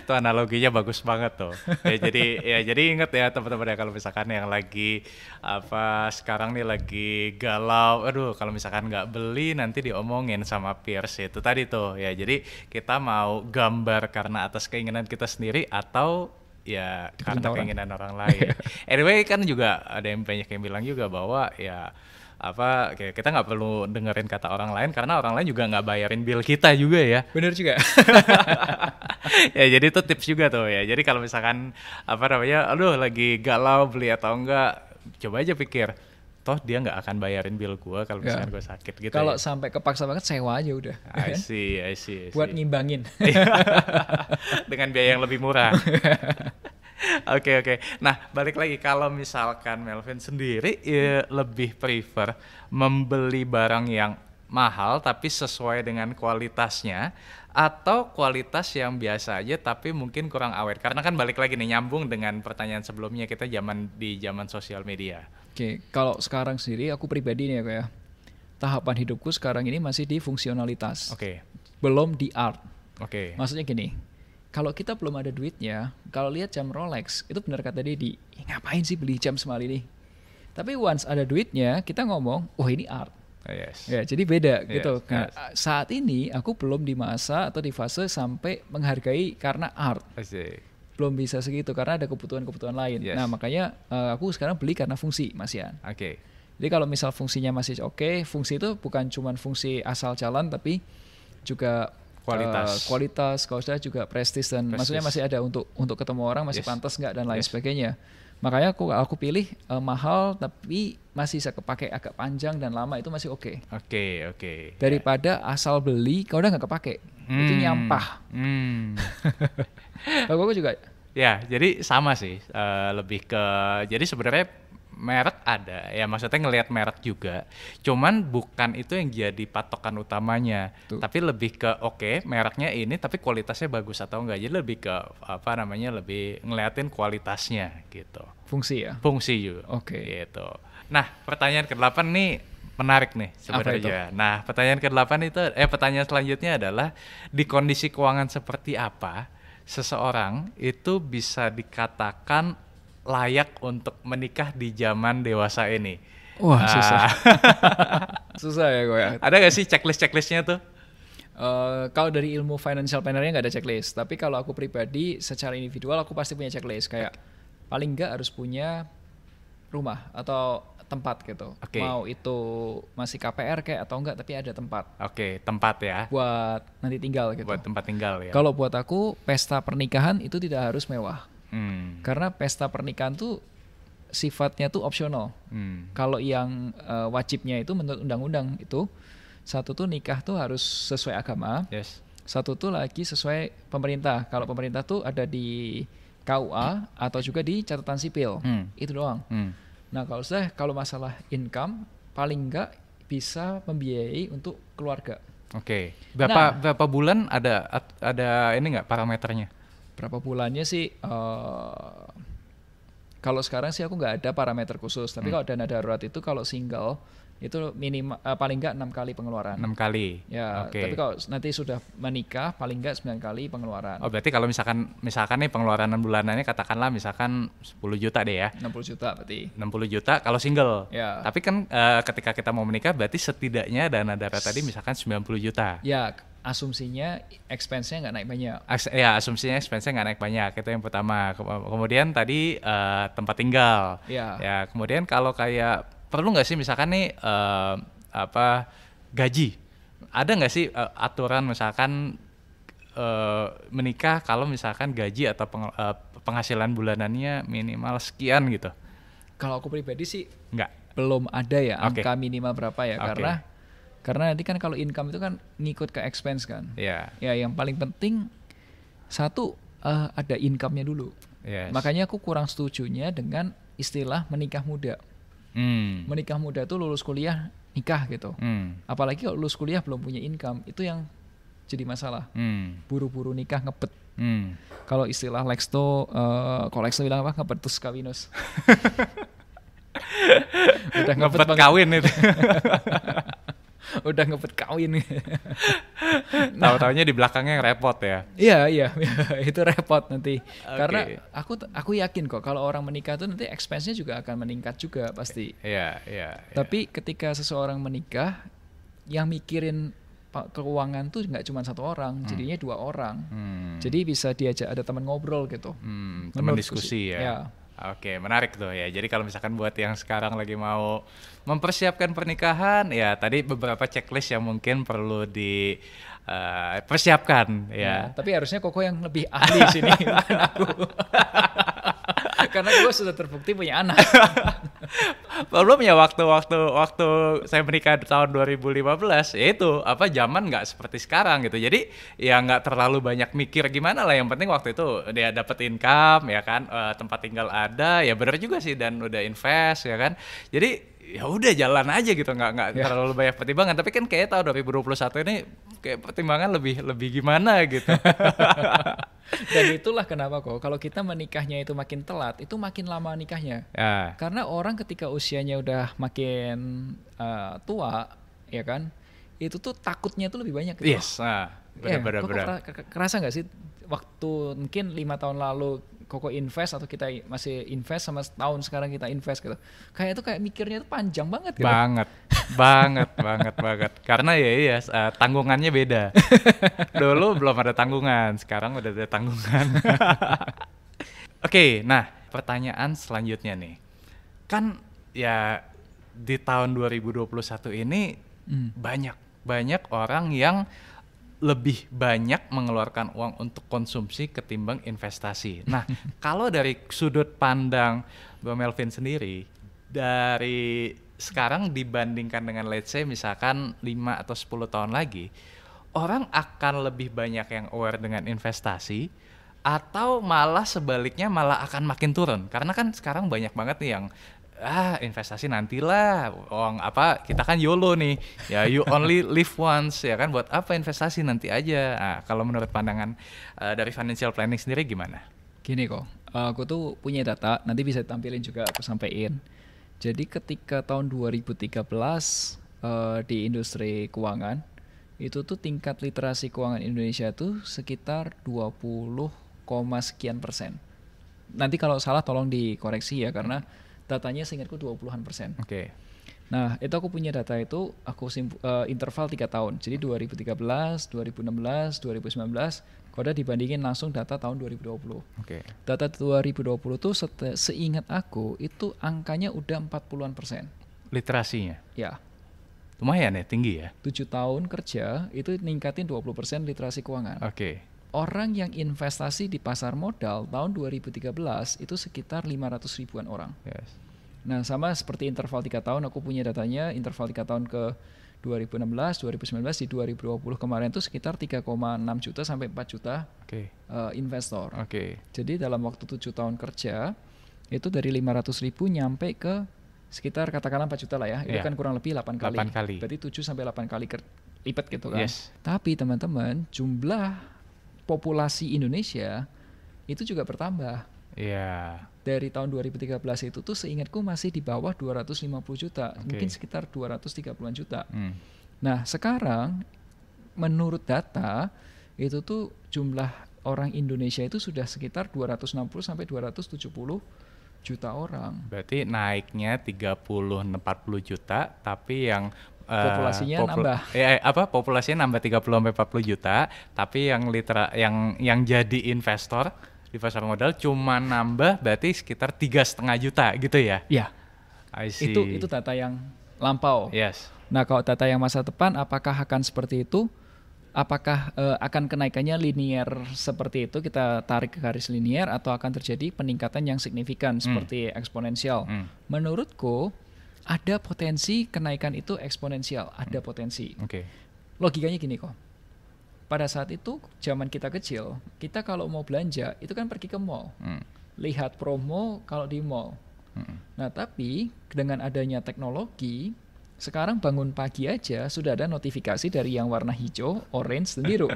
itu analoginya bagus banget tuh. Ya jadi ya jadi inget ya teman-teman ya kalau misalkan yang lagi apa sekarang nih lagi galau, aduh kalau misalkan nggak beli nanti diomongin sama peers itu tadi tuh. Ya jadi kita mau gambar karena atas keinginan kita sendiri atau ya karena orang. keinginan orang lain. anyway kan juga ada yang banyak yang bilang juga bahwa ya apa kayak kita nggak perlu dengerin kata orang lain karena orang lain juga nggak bayarin bill kita juga ya bener juga ya jadi itu tips juga tuh ya jadi kalau misalkan apa namanya aduh lagi galau beli atau enggak coba aja pikir toh dia nggak akan bayarin bill gue kalau ya. misalnya gue sakit gitu kalau ya. sampai kepaksa banget sewa aja udah ya I kan? see, I see, I see. buat ngimbangin dengan biaya yang lebih murah Oke oke. Okay. Nah balik lagi kalau misalkan Melvin sendiri ya, lebih prefer membeli barang yang mahal tapi sesuai dengan kualitasnya atau kualitas yang biasa aja tapi mungkin kurang awet karena kan balik lagi nih nyambung dengan pertanyaan sebelumnya kita zaman di zaman sosial media. Oke, kalau sekarang sendiri aku pribadi nih ya, kayak ya. tahapan hidupku sekarang ini masih di fungsionalitas. Oke. Okay. Belum di art. Oke. Okay. Maksudnya gini, kalau kita belum ada duitnya, kalau lihat jam Rolex, itu benar kata di ngapain sih beli jam semal ini? Tapi once ada duitnya, kita ngomong, wah oh, ini art. Ah, yes. Ya, jadi beda yes, gitu. Nah, Saat ini aku belum di masa atau di fase sampai menghargai karena art belum bisa segitu karena ada kebutuhan-kebutuhan lain. Yes. Nah makanya uh, aku sekarang beli karena fungsi Mas Ian. Oke. Okay. Jadi kalau misal fungsinya masih oke, okay, fungsi itu bukan cuma fungsi asal jalan tapi juga eh, kualitas uh, kualitas kalau sudah juga prestis dan prestis. maksudnya masih ada untuk untuk ketemu orang masih yes. pantas nggak dan lain yes. sebagainya makanya aku aku pilih uh, mahal tapi masih bisa kepake agak panjang dan lama itu masih oke okay. oke okay, oke okay. daripada asal beli kalau udah nggak kepake hmm. itu nyampah hmm. aku juga ya jadi sama sih uh, lebih ke jadi sebenarnya merek ada ya maksudnya ngelihat merek juga cuman bukan itu yang jadi patokan utamanya Tuh. tapi lebih ke oke okay, mereknya ini tapi kualitasnya bagus atau enggak jadi lebih ke apa namanya lebih ngeliatin kualitasnya gitu fungsi ya fungsi juga oke okay. gitu nah pertanyaan ke-8 nih menarik nih sebenarnya. Nah, pertanyaan ke-8 itu eh pertanyaan selanjutnya adalah di kondisi keuangan seperti apa seseorang itu bisa dikatakan layak untuk menikah di zaman dewasa ini? Wah, ah. susah. Uh, susah ya gue. Ya. Ada gak sih checklist-checklistnya tuh? Uh, kalau dari ilmu financial planner-nya nggak ada checklist, tapi kalau aku pribadi secara individual aku pasti punya checklist kayak okay. paling nggak harus punya rumah atau tempat gitu. Okay. Mau itu masih KPR kayak atau enggak tapi ada tempat. Oke, okay, tempat ya. Buat nanti tinggal gitu. Buat tempat tinggal ya. Kalau buat aku pesta pernikahan itu tidak harus mewah. Hmm. Karena pesta pernikahan tuh sifatnya tuh opsional. Hmm. Kalau yang uh, wajibnya itu menurut undang-undang itu satu tuh nikah tuh harus sesuai agama. Yes. Satu tuh lagi sesuai pemerintah. Kalau pemerintah tuh ada di KUA atau juga di catatan sipil. Hmm. Itu doang. Hmm. Nah, kalau sudah kalau masalah income paling enggak bisa membiayai untuk keluarga. Oke. Okay. Berapa nah, berapa bulan ada ada ini enggak parameternya? berapa bulannya sih uh, kalau sekarang sih aku nggak ada parameter khusus tapi hmm. kalau dana darurat itu kalau single itu minimal uh, eh, paling nggak enam kali pengeluaran enam kali ya okay. tapi kalau nanti sudah menikah paling nggak sembilan kali pengeluaran oh berarti kalau misalkan misalkan nih pengeluaran enam bulanannya katakanlah misalkan 10 juta deh ya 60 juta berarti 60 juta kalau single ya tapi kan uh, ketika kita mau menikah berarti setidaknya dana darurat tadi misalkan 90 juta ya asumsinya expense-nya nggak naik banyak. As ya asumsinya expense-nya nggak naik banyak itu yang pertama. Kemudian tadi uh, tempat tinggal. Ya. ya. Kemudian kalau kayak perlu nggak sih misalkan nih uh, apa gaji? Ada nggak sih uh, aturan misalkan uh, menikah kalau misalkan gaji atau peng uh, penghasilan bulanannya minimal sekian gitu? Kalau aku pribadi sih nggak belum ada ya okay. angka minimal berapa ya okay. karena karena nanti kan kalau income itu kan ngikut ke expense kan. Iya. Yeah. Ya yang paling penting satu uh, ada income-nya dulu. Yes. Makanya aku kurang setujunya dengan istilah menikah muda. Mm. Menikah muda itu lulus kuliah nikah gitu. Mm. Apalagi kalau lulus kuliah belum punya income itu yang jadi masalah. Mm. Buru-buru nikah ngepet Mm. Kalau istilah Lexto, uh, eh, kalau Lexto bilang apa? Ngebetus kawinus. Udah ngepet ngepet kawin itu. udah ngebet kawin. nah, Tahu-taunya di belakangnya yang repot ya. Iya, iya, itu repot nanti. Okay. Karena aku aku yakin kok kalau orang menikah tuh nanti expense-nya juga akan meningkat juga pasti. Iya, iya. yeah. Tapi ketika seseorang menikah yang mikirin keuangan tuh nggak cuma satu orang, hmm. jadinya dua orang. Hmm. Jadi bisa diajak ada teman ngobrol gitu. Hmm, teman diskusi ya. ya Oke, menarik tuh ya. Jadi kalau misalkan buat yang sekarang lagi mau mempersiapkan pernikahan, ya tadi beberapa checklist yang mungkin perlu di uh, persiapkan ya. ya. Tapi harusnya Koko yang lebih ahli sini aku karena gue sudah terbukti punya anak. Belum ya waktu-waktu waktu saya menikah tahun 2015 ya itu apa zaman nggak seperti sekarang gitu. Jadi ya nggak terlalu banyak mikir gimana lah. Yang penting waktu itu dia dapat income ya kan, uh, tempat tinggal ada ya benar juga sih dan udah invest ya kan. Jadi ya udah jalan aja gitu nggak nggak ya. terlalu banyak pertimbangan tapi kan kayak tahun 2021 ini kayak pertimbangan lebih lebih gimana gitu Dan itulah kenapa kok kalau kita menikahnya itu makin telat, itu makin lama nikahnya. Ya. Karena orang ketika usianya udah makin uh, tua, ya kan, itu tuh takutnya itu lebih banyak. Gitu. Yes, ah, benar-benar. Ya, kerasa nggak sih waktu mungkin lima tahun lalu koko invest atau kita masih invest sama tahun sekarang kita invest gitu kayak itu kayak mikirnya itu panjang banget gitu. banget banget banget banget karena ya iya uh, tanggungannya beda dulu belum ada tanggungan sekarang udah ada tanggungan oke okay, nah pertanyaan selanjutnya nih kan ya di tahun 2021 ini hmm. banyak banyak orang yang lebih banyak mengeluarkan uang untuk konsumsi ketimbang investasi. Nah, kalau dari sudut pandang Bang Melvin sendiri, dari sekarang dibandingkan dengan let's say misalkan 5 atau 10 tahun lagi, orang akan lebih banyak yang aware dengan investasi atau malah sebaliknya malah akan makin turun karena kan sekarang banyak banget nih yang ah investasi nantilah uang apa kita kan YOLO nih ya you only live once ya kan buat apa investasi nanti aja nah, kalau menurut pandangan uh, dari financial planning sendiri gimana gini kok aku tuh punya data nanti bisa tampilin juga aku sampaikan. jadi ketika tahun 2013 uh, eh, di industri keuangan itu tuh tingkat literasi keuangan Indonesia tuh sekitar 20, sekian persen nanti kalau salah tolong dikoreksi ya karena datanya seingatku 20-an persen. Oke. Okay. Nah, itu aku punya data itu aku simp, uh, interval 3 tahun. Jadi 2013, 2016, 2019, kode dibandingin langsung data tahun 2020. Oke. Okay. Data 2020 tuh seingat aku itu angkanya udah 40-an persen. Literasinya? Ya. Lumayan ya, tinggi ya? 7 tahun kerja itu ningkatin 20 persen literasi keuangan. Oke. Okay orang yang investasi di pasar modal tahun 2013 itu sekitar 500 ribuan orang. Yes. Nah, sama seperti interval tiga tahun, aku punya datanya interval tiga tahun ke 2016, 2019, di 2020 kemarin itu sekitar 3,6 juta sampai 4 juta okay. uh, eh, investor. Oke. Okay. Jadi dalam waktu 7 tahun kerja, itu dari 500 ribu nyampe ke sekitar katakanlah 4 juta lah ya, yeah. itu iya. kan kurang lebih 8 kali. 8 kali. Berarti 7 sampai 8 kali lipat gitu kan. Yes. Tapi teman-teman, jumlah populasi Indonesia itu juga bertambah. Iya. Yeah. Dari tahun 2013 itu tuh seingatku masih di bawah 250 juta, okay. mungkin sekitar 230-an juta. Mm. Nah, sekarang menurut data itu tuh jumlah orang Indonesia itu sudah sekitar 260 sampai 270 juta orang. Berarti naiknya 30 40 juta, tapi yang Eh, populasinya popul nambah. Ya, apa populasinya nambah 30 sampai 40 juta, tapi yang litera yang yang jadi investor di pasar modal cuma nambah berarti sekitar tiga setengah juta gitu ya? Iya. Itu itu data yang lampau. Yes. Nah kalau data yang masa depan, apakah akan seperti itu? Apakah uh, akan kenaikannya linier seperti itu kita tarik ke garis linier atau akan terjadi peningkatan yang signifikan hmm. seperti eksponensial? Hmm. Menurutku ada potensi kenaikan itu eksponensial, ada hmm. potensi. Oke. Okay. Logikanya gini kok. Pada saat itu zaman kita kecil, kita kalau mau belanja itu kan pergi ke mall. Hmm. Lihat promo kalau di mall. Hmm. Nah, tapi dengan adanya teknologi sekarang bangun pagi aja sudah ada notifikasi dari yang warna hijau, orange, dan biru.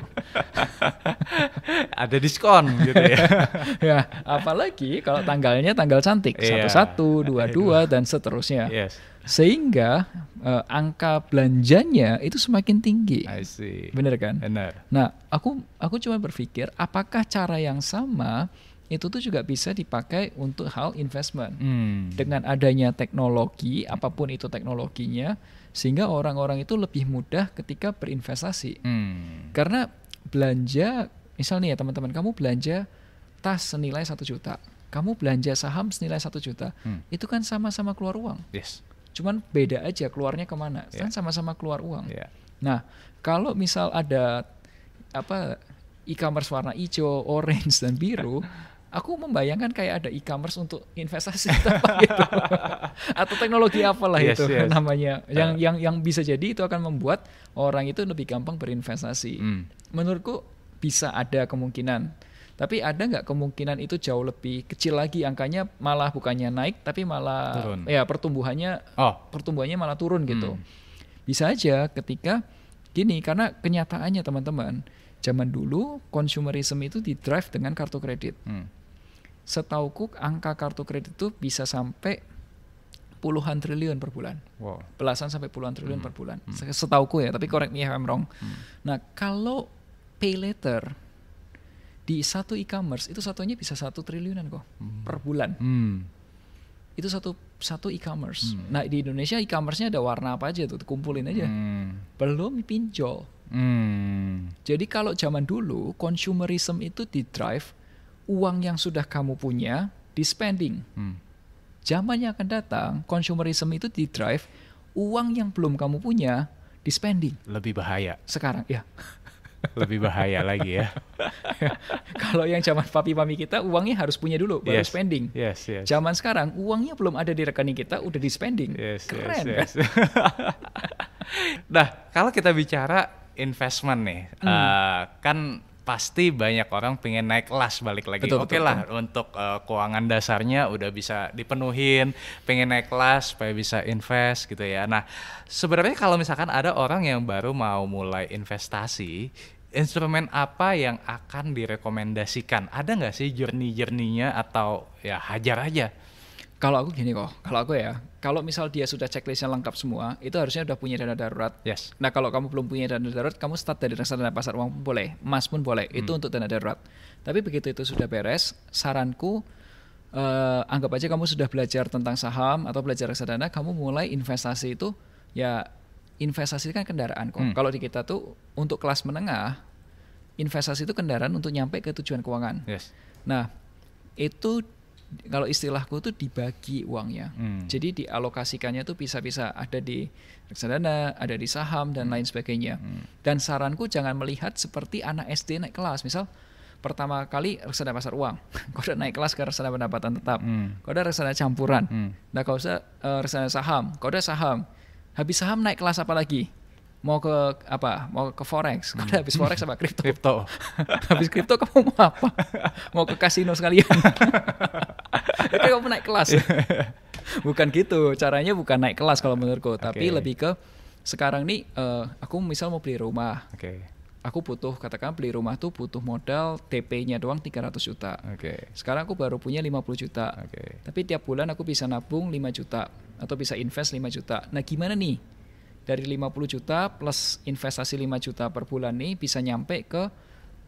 ada diskon gitu ya. ya, apalagi kalau tanggalnya tanggal cantik, iya, satu satu, dua dua dan seterusnya. Yes. Sehingga uh, angka belanjanya itu semakin tinggi. I see. Bener kan? Bener. Nah, aku aku cuma berpikir apakah cara yang sama itu tuh juga bisa dipakai untuk hal investment. Hmm. Dengan adanya teknologi, apapun itu teknologinya, sehingga orang-orang itu lebih mudah ketika berinvestasi. Hmm. Karena belanja, misalnya ya teman-teman, kamu belanja tas senilai satu juta, kamu belanja saham senilai satu juta, hmm. itu kan sama-sama keluar uang. Yes. Cuman beda aja keluarnya kemana, yeah. kan sama-sama keluar uang. Yeah. Nah, kalau misal ada apa e-commerce warna hijau, orange dan biru, aku membayangkan kayak ada e-commerce untuk investasi gitu atau teknologi apalah yes, itu yes. namanya yang uh. yang yang bisa jadi itu akan membuat orang itu lebih gampang berinvestasi mm. menurutku bisa ada kemungkinan tapi ada nggak kemungkinan itu jauh lebih kecil lagi angkanya malah bukannya naik tapi malah turun. ya pertumbuhannya oh. pertumbuhannya malah turun gitu mm. bisa aja ketika gini karena kenyataannya teman-teman zaman dulu consumerism itu di drive dengan kartu kredit Hmm setauku angka kartu kredit itu bisa sampai puluhan triliun per bulan. Wow. Belasan sampai puluhan triliun hmm. per bulan. Hmm. Setauku ya, tapi correct me if I'm wrong. Hmm. Nah, kalau pay later di satu e-commerce itu satunya bisa satu triliunan kok hmm. per bulan. Hmm. Itu satu satu e-commerce. Hmm. Nah, di Indonesia e-commerce-nya ada warna apa aja tuh, kumpulin aja. Hmm. Belum pinjol. Hmm. Jadi kalau zaman dulu consumerism itu di drive uang yang sudah kamu punya di spending. Hmm. Zamannya akan datang, consumerism itu di drive uang yang belum kamu punya di spending. Lebih bahaya. Sekarang ya. Lebih bahaya lagi ya. Kalau yang zaman papi mami kita uangnya harus punya dulu baru yes. spending. Yes, yes. Zaman sekarang uangnya belum ada di rekening kita udah di spending. Yes, Keren yes, yes. kan? nah, kalau kita bicara investment nih, hmm. uh, kan pasti banyak orang pengen naik kelas balik lagi. Oke okay lah betul. untuk uh, keuangan dasarnya udah bisa dipenuhin, pengen naik kelas supaya bisa invest gitu ya. Nah, sebenarnya kalau misalkan ada orang yang baru mau mulai investasi, instrumen apa yang akan direkomendasikan? Ada nggak sih jernih journeynya atau ya hajar aja? Kalau aku gini kok, kalau aku ya, kalau misal dia sudah checklistnya lengkap semua, itu harusnya udah punya dana darurat. Yes. Nah kalau kamu belum punya dana darurat, kamu start dari reksadana pasar uang pun boleh, emas pun boleh, hmm. itu untuk dana darurat. Tapi begitu itu sudah beres, saranku uh, anggap aja kamu sudah belajar tentang saham atau belajar reksadana, kamu mulai investasi itu ya investasi kan kendaraan kok. Hmm. Kalau di kita tuh untuk kelas menengah, investasi itu kendaraan untuk nyampe ke tujuan keuangan. Yes. Nah, itu kalau istilahku tuh dibagi uangnya. Hmm. Jadi dialokasikannya tuh bisa-bisa ada di reksadana, ada di saham dan hmm. lain sebagainya. Hmm. Dan saranku jangan melihat seperti anak SD naik kelas, misal pertama kali reksadana pasar uang, kau udah naik kelas ke reksadana pendapatan tetap, hmm. kau udah reksadana campuran, hmm. nah kau udah uh, eh, reksadana saham, kau udah saham, habis saham naik kelas apa lagi? mau ke apa mau ke forex kalau udah habis hmm. forex apa kripto kripto habis kripto kamu mau apa mau ke kasino sekalian itu kamu naik kelas iya. bukan gitu caranya bukan naik kelas kalau menurutku okay. tapi lebih ke sekarang nih uh, aku misal mau beli rumah okay. aku butuh katakan beli rumah tuh butuh modal TP-nya doang 300 juta okay. sekarang aku baru punya 50 juta okay. tapi tiap bulan aku bisa nabung 5 juta atau bisa invest 5 juta nah gimana nih dari 50 juta plus investasi 5 juta per bulan nih bisa nyampe ke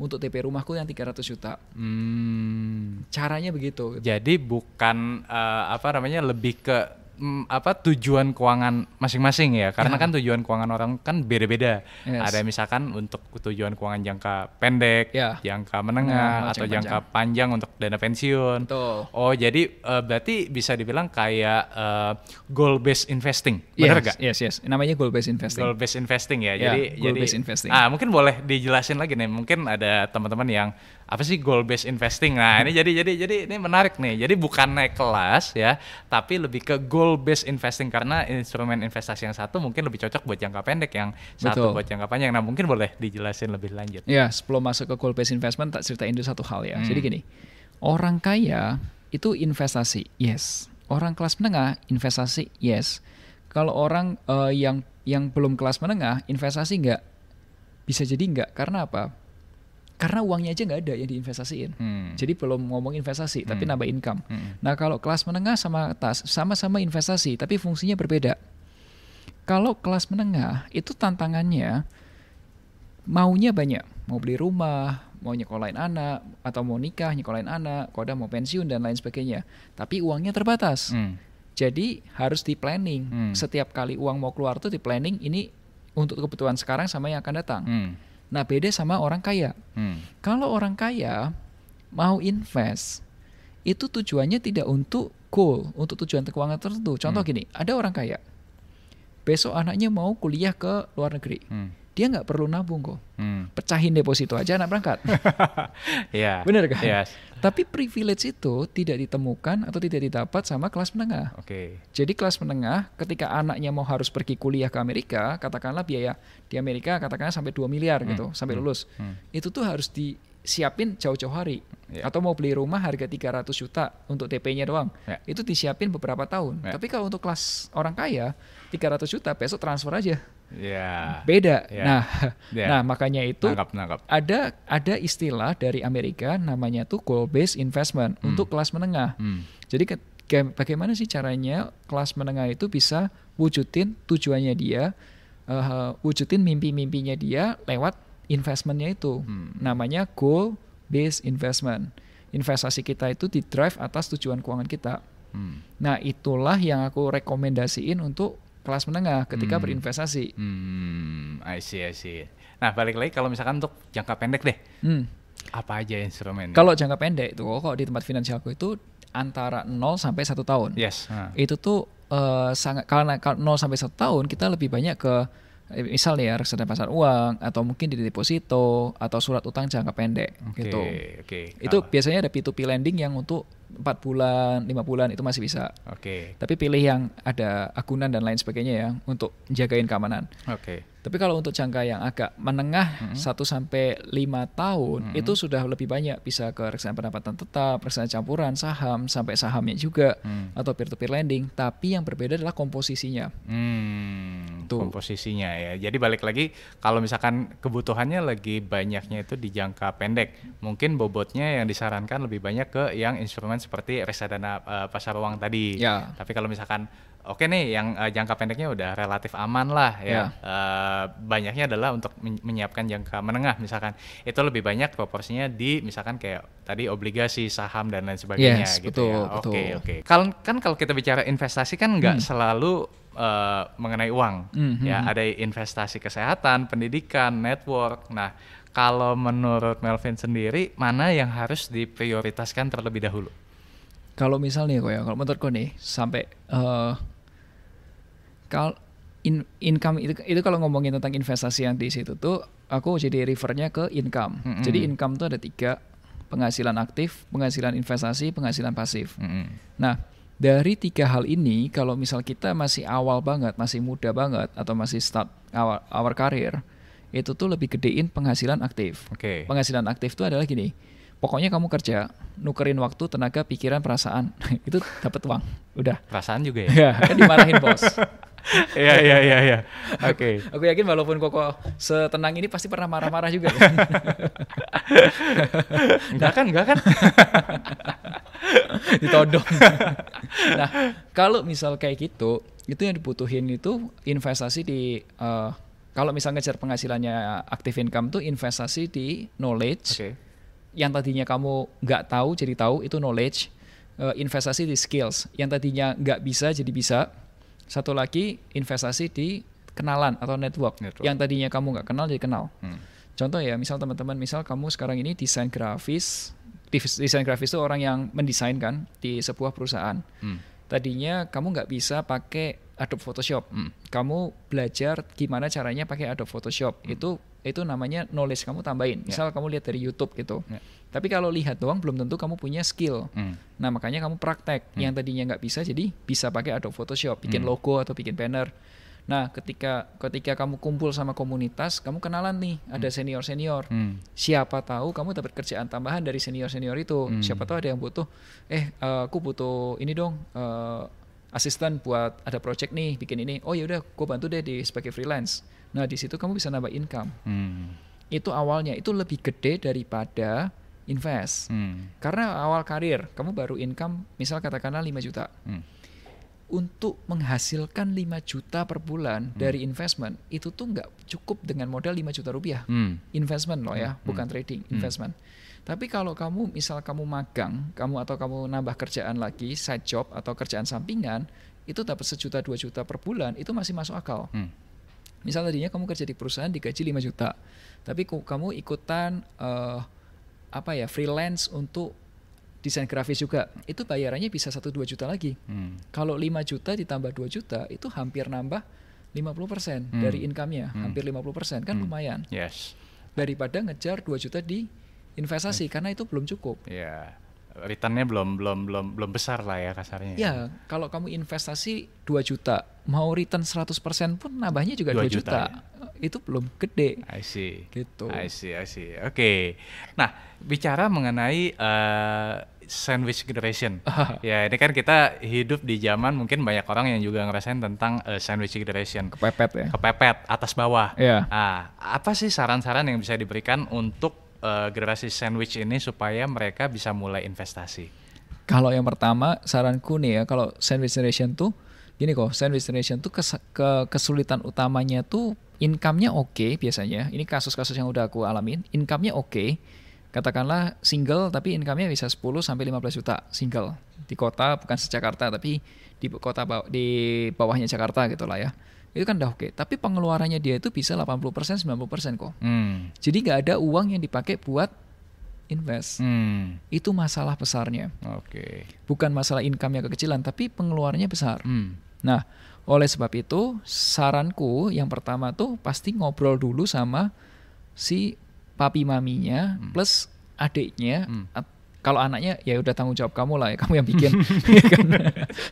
untuk DP rumahku yang 300 juta. Hmm. Caranya begitu. Gitu. Jadi bukan uh, apa namanya lebih ke mm, apa tujuan keuangan masing-masing ya karena yeah. kan tujuan keuangan orang kan beda-beda yes. ada misalkan untuk tujuan keuangan jangka pendek yeah. jangka menengah nah, atau jangka panjang untuk dana pensiun Betul. oh jadi uh, berarti bisa dibilang kayak uh, eh, goal based investing benar yes, gak? yes yes namanya goal based investing goal based investing ya yeah, jadi goal jadi based investing. ah mungkin boleh dijelasin lagi nih mungkin ada teman-teman yang apa sih goal based investing nah ini jadi jadi jadi ini menarik nih jadi bukan naik kelas ya tapi lebih ke goal based investing karena instrumen investasi yang satu mungkin lebih cocok buat jangka pendek yang Betul. satu buat jangka panjang nah mungkin boleh dijelasin lebih lanjut ya sebelum masuk ke goal based investment tak cerita dulu satu hal ya hmm. jadi gini orang kaya itu investasi yes orang kelas menengah investasi yes kalau orang uh, yang yang belum kelas menengah investasi nggak bisa jadi nggak karena apa karena uangnya aja nggak ada yang diinvestasiin. Hmm. Jadi belum ngomong investasi, hmm. tapi nambah income. Hmm. Nah kalau kelas menengah sama atas sama-sama investasi, tapi fungsinya berbeda. Kalau kelas menengah itu tantangannya maunya banyak, mau beli rumah, mau nyekolahin anak, atau mau nikah nyekolahin anak, koda mau pensiun dan lain sebagainya. Tapi uangnya terbatas. Hmm. Jadi harus di planning. Hmm. Setiap kali uang mau keluar tuh di planning ini untuk kebutuhan sekarang sama yang akan datang. Hmm Nah, beda sama orang kaya. Hmm. Kalau orang kaya mau invest, itu tujuannya tidak untuk goal, untuk tujuan keuangan tertentu. Contoh hmm. gini, ada orang kaya. Besok anaknya mau kuliah ke luar negeri. Hmm dia nggak perlu nabung kok. Hmm. Pecahin deposito aja anak berangkat. yeah. Bener kan? Yes. Tapi privilege itu tidak ditemukan atau tidak didapat sama kelas menengah. Okay. Jadi kelas menengah ketika anaknya mau harus pergi kuliah ke Amerika, katakanlah biaya di Amerika katakanlah sampai 2 miliar hmm. gitu, sampai hmm. lulus. Hmm. Itu tuh harus disiapin jauh-jauh hari. Yeah. Atau mau beli rumah harga 300 juta untuk dp nya doang. Yeah. Itu disiapin beberapa tahun. Yeah. Tapi kalau untuk kelas orang kaya, 300 juta besok transfer aja yeah. beda. Yeah. Nah, yeah. nah makanya itu nangkap, nangkap. ada ada istilah dari Amerika namanya tuh goal based investment hmm. untuk kelas menengah. Hmm. Jadi ke, ke, bagaimana sih caranya kelas menengah itu bisa wujudin tujuannya dia, uh, wujudin mimpi-mimpinya dia lewat investmentnya itu. Hmm. Namanya goal based investment. Investasi kita itu di drive atas tujuan keuangan kita. Hmm. Nah, itulah yang aku rekomendasiin untuk kelas menengah ketika hmm. berinvestasi. Hmm, I see, I see. Nah, balik lagi kalau misalkan untuk jangka pendek deh. Hmm. Apa aja instrumen? Kalau jangka pendek itu kok di tempat finansialku itu antara 0 sampai 1 tahun. Yes. Hmm. Itu tuh uh, sangat karena 0 sampai 1 tahun kita lebih banyak ke misal ya reksadana pasar uang atau mungkin di deposito atau surat utang jangka pendek okay, gitu. Okay. Itu biasanya ada P2P lending yang untuk 4 bulan, 5 bulan itu masih bisa. Oke. Okay. Tapi pilih yang ada akunan dan lain sebagainya ya untuk jagain keamanan. Oke. Okay. Tapi kalau untuk jangka yang agak menengah mm-hmm. satu sampai lima tahun -hmm. itu sudah lebih banyak bisa ke reksadana pendapatan tetap, reksadana campuran, saham sampai sahamnya juga mm. atau peer to peer lending, tapi yang berbeda adalah komposisinya. Hmm, Tuh. komposisinya ya. Jadi balik lagi kalau misalkan kebutuhannya lagi banyaknya itu di jangka pendek, mungkin bobotnya yang disarankan lebih banyak ke yang instrumen seperti reksadana uh, pasar uang tadi. Ya. Tapi kalau misalkan Oke nih, yang uh, jangka pendeknya udah relatif aman lah ya. Yeah. Ya. Uh, banyaknya adalah untuk menyiapkan jangka menengah misalkan. Itu lebih banyak proporsinya di misalkan kayak tadi obligasi, saham dan lain sebagainya yes, gitu ya. Oke, oke. Kalau kan kalau kita bicara investasi kan nggak hmm. selalu uh, mengenai uang. Mm -hmm. Ya, hmm, hmm. ada investasi kesehatan, pendidikan, network. Nah, kalau menurut Melvin sendiri mana yang harus diprioritaskan terlebih dahulu? Kalau misalnya kok ya, kalau menurutku nih sampai uh, Kal in, income itu itu kalau ngomongin tentang investasi yang di situ tuh aku jadi refernya ke income. Mm -hmm. Jadi income tuh ada tiga penghasilan aktif, penghasilan investasi, penghasilan pasif. Mm -hmm. Nah dari tiga hal ini kalau misal kita masih awal banget, masih muda banget atau masih start our, our career itu tuh lebih gedein penghasilan aktif. Okay. Penghasilan aktif itu adalah gini, pokoknya kamu kerja nukerin waktu tenaga pikiran perasaan itu dapat uang udah perasaan juga ya, ya kan dimarahin bos Iya iya iya iya. Oke. Aku yakin walaupun Koko setenang ini pasti pernah marah-marah juga. Kan? enggak kan, enggak kan? Ditodong. nah, kalau misal kayak gitu, itu yang dibutuhin itu investasi di uh, kalau misal ngejar penghasilannya active income tuh investasi di knowledge. Okay. Yang tadinya kamu nggak tahu jadi tahu itu knowledge. Uh, investasi di skills yang tadinya nggak bisa jadi bisa satu lagi investasi di kenalan atau network, network. yang tadinya kamu nggak kenal jadi kenal. Hmm. Contoh ya, misal teman-teman, misal kamu sekarang ini desain grafis, desain grafis itu orang yang mendesain kan di sebuah perusahaan. Hmm. Tadinya kamu nggak bisa pakai Adobe Photoshop. Hmm. Kamu belajar gimana caranya pakai Adobe Photoshop. Hmm. Itu itu namanya knowledge kamu tambahin. Ya. Misal yeah. kamu lihat dari YouTube gitu. Yeah. Tapi kalau lihat doang belum tentu kamu punya skill. Hmm. Nah makanya kamu praktek hmm. yang tadinya nggak bisa jadi bisa pakai Adobe Photoshop, bikin hmm. logo atau bikin banner. Nah ketika ketika kamu kumpul sama komunitas, kamu kenalan nih ada hmm. senior senior. Hmm. Siapa tahu kamu dapat kerjaan tambahan dari senior senior itu. Hmm. Siapa tahu ada yang butuh, eh, eh aku butuh ini dong. Uh, asisten buat ada project nih bikin ini oh yaudah gue bantu deh di sebagai freelance nah di situ kamu bisa nambah income hmm. itu awalnya itu lebih gede daripada invest. Hmm. Karena awal karir, kamu baru income misal katakanlah 5 juta. Hmm. Untuk menghasilkan 5 juta per bulan hmm. dari investment, itu tuh nggak cukup dengan modal 5 juta rupiah. Hmm. Investment loh ya, hmm. bukan trading, hmm. investment. Hmm. Tapi kalau kamu misal kamu magang, kamu atau kamu nambah kerjaan lagi, side job atau kerjaan sampingan, itu dapat sejuta dua juta per bulan, itu masih masuk akal. Hmm. Misal tadinya kamu kerja di perusahaan digaji 5 juta, tapi kamu ikutan uh, apa ya freelance untuk desain grafis juga itu bayarannya bisa 1-2 juta lagi hmm. kalau 5 juta ditambah 2 juta itu hampir nambah 50% hmm. dari income-nya hmm. hampir 50% kan hmm. lumayan yes. daripada ngejar 2 juta di investasi hmm. karena itu belum cukup yeah returnnya belum belum belum belum besar lah ya kasarnya. Ya, kalau kamu investasi 2 juta, mau return 100% pun nabahnya juga 2, 2 juta. juta. Ya? Eh, itu belum gede. I see. Gitu. I see, I see. Oke. Okay. Nah, bicara mengenai uh, sandwich generation. ya, ini kan kita hidup di zaman mungkin banyak orang yang juga ngerasain tentang uh, sandwich generation. Kepepet ya. Kepepet atas bawah. Yeah. Iya. Nah, apa sih saran-saran yang bisa diberikan untuk uh, eh, generasi sandwich ini supaya mereka bisa mulai investasi? Kalau yang pertama saranku nih ya kalau sandwich generation tuh gini kok sandwich generation tuh kes ke kesulitan utamanya tuh income-nya oke okay biasanya. Ini kasus-kasus yang udah aku alamin, income-nya oke. Okay katakanlah single tapi income-nya bisa 10 sampai 15 juta single di kota bukan se Jakarta tapi di kota bawah, di bawahnya Jakarta gitu lah ya. Itu kan udah oke, okay. tapi pengeluarannya dia itu bisa 80% 90% kok. Hmm. Jadi nggak ada uang yang dipakai buat invest. Hmm. Itu masalah besarnya. Oke. Okay. Bukan masalah income-nya kekecilan tapi pengeluarannya besar. Hmm. Nah, oleh sebab itu saranku yang pertama tuh pasti ngobrol dulu sama si papi maminya hmm. plus adiknya hmm. kalau anaknya ya udah tanggung jawab kamu lah ya kamu yang bikin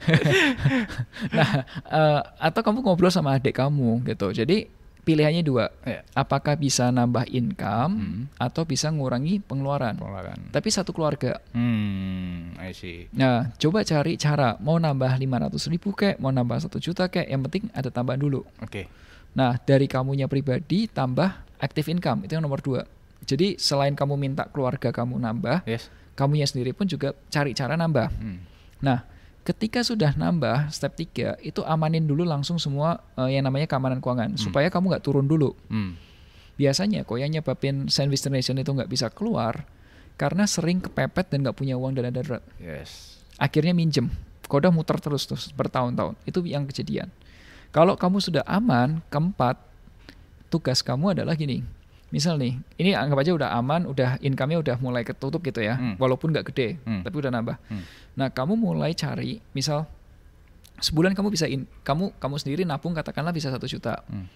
nah uh, atau kamu ngobrol sama adik kamu gitu jadi pilihannya dua yeah. apakah bisa nambah income hmm. atau bisa mengurangi pengeluaran. pengeluaran tapi satu keluarga hmm, I see. nah coba cari cara mau nambah lima ratus ribu kek mau nambah satu juta kayak. yang penting ada tambahan dulu oke okay. nah dari kamunya pribadi tambah active income itu yang nomor dua. Jadi selain kamu minta keluarga kamu nambah, yes. kamunya sendiri pun juga cari cara nambah. Hmm. Nah, ketika sudah nambah step tiga itu amanin dulu langsung semua uh, yang namanya keamanan keuangan hmm. supaya kamu nggak turun dulu. Hmm. Biasanya kok yang nyebabin sandwich generation itu nggak bisa keluar karena sering kepepet dan nggak punya uang dana darurat. Yes. Akhirnya minjem. Kodah muter terus terus bertahun-tahun. Itu yang kejadian. Kalau kamu sudah aman, keempat tugas kamu adalah gini misal nih ini anggap aja udah aman udah income-nya udah mulai ketutup gitu ya hmm. walaupun nggak gede hmm. tapi udah nambah hmm. nah kamu mulai cari misal sebulan kamu bisa in, kamu kamu sendiri nabung katakanlah bisa satu juta hmm.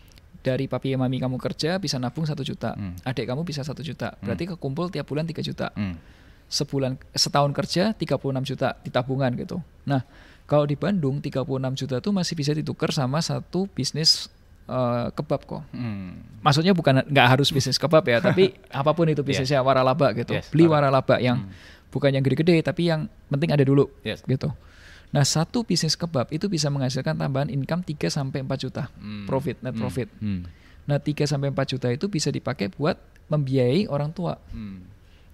dari papi mami kamu kerja bisa nabung satu juta hmm. adik kamu bisa satu juta hmm. berarti kekumpul tiap bulan tiga juta hmm. sebulan setahun kerja 36 juta di tabungan gitu nah kalau di Bandung 36 juta tuh masih bisa ditukar sama satu bisnis uh, kebab kok. Hmm. Maksudnya bukan nggak harus bisnis kebab ya, tapi apapun itu bisnisnya yeah. waralaba gitu. Yes, Beli waralaba yang hmm. bukan yang gede-gede tapi yang penting ada dulu yes. gitu. Nah, satu bisnis kebab itu bisa menghasilkan tambahan income 3 sampai 4 juta hmm. profit, net hmm. profit. Hmm. Hmm. Nah, 3 sampai 4 juta itu bisa dipakai buat membiayai orang tua. Hmm.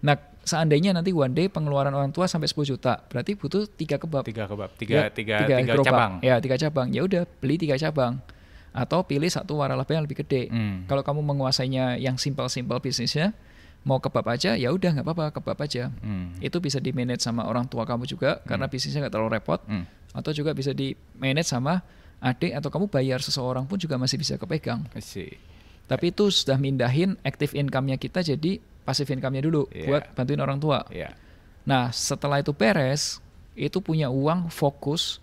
Nah, seandainya nanti one day pengeluaran orang tua sampai 10 juta, berarti butuh tiga kebab. Tiga kebab, tiga ya, tiga tiga, tiga cabang. Ya, tiga cabang. Ya udah, beli tiga cabang. Hmm atau pilih satu waralaba yang lebih gede. Hmm. Kalau kamu menguasainya yang simpel-simpel bisnisnya, mau kebab aja ya udah nggak apa-apa kebab aja. Hmm. Itu bisa di manage sama orang tua kamu juga hmm. karena bisnisnya nggak terlalu repot. Hmm. Atau juga bisa di manage sama adik atau kamu bayar seseorang pun juga masih bisa kepegang. Tapi itu sudah mindahin active income-nya kita jadi passive income-nya dulu yeah. buat bantuin orang tua. Yeah. Nah setelah itu beres, itu punya uang fokus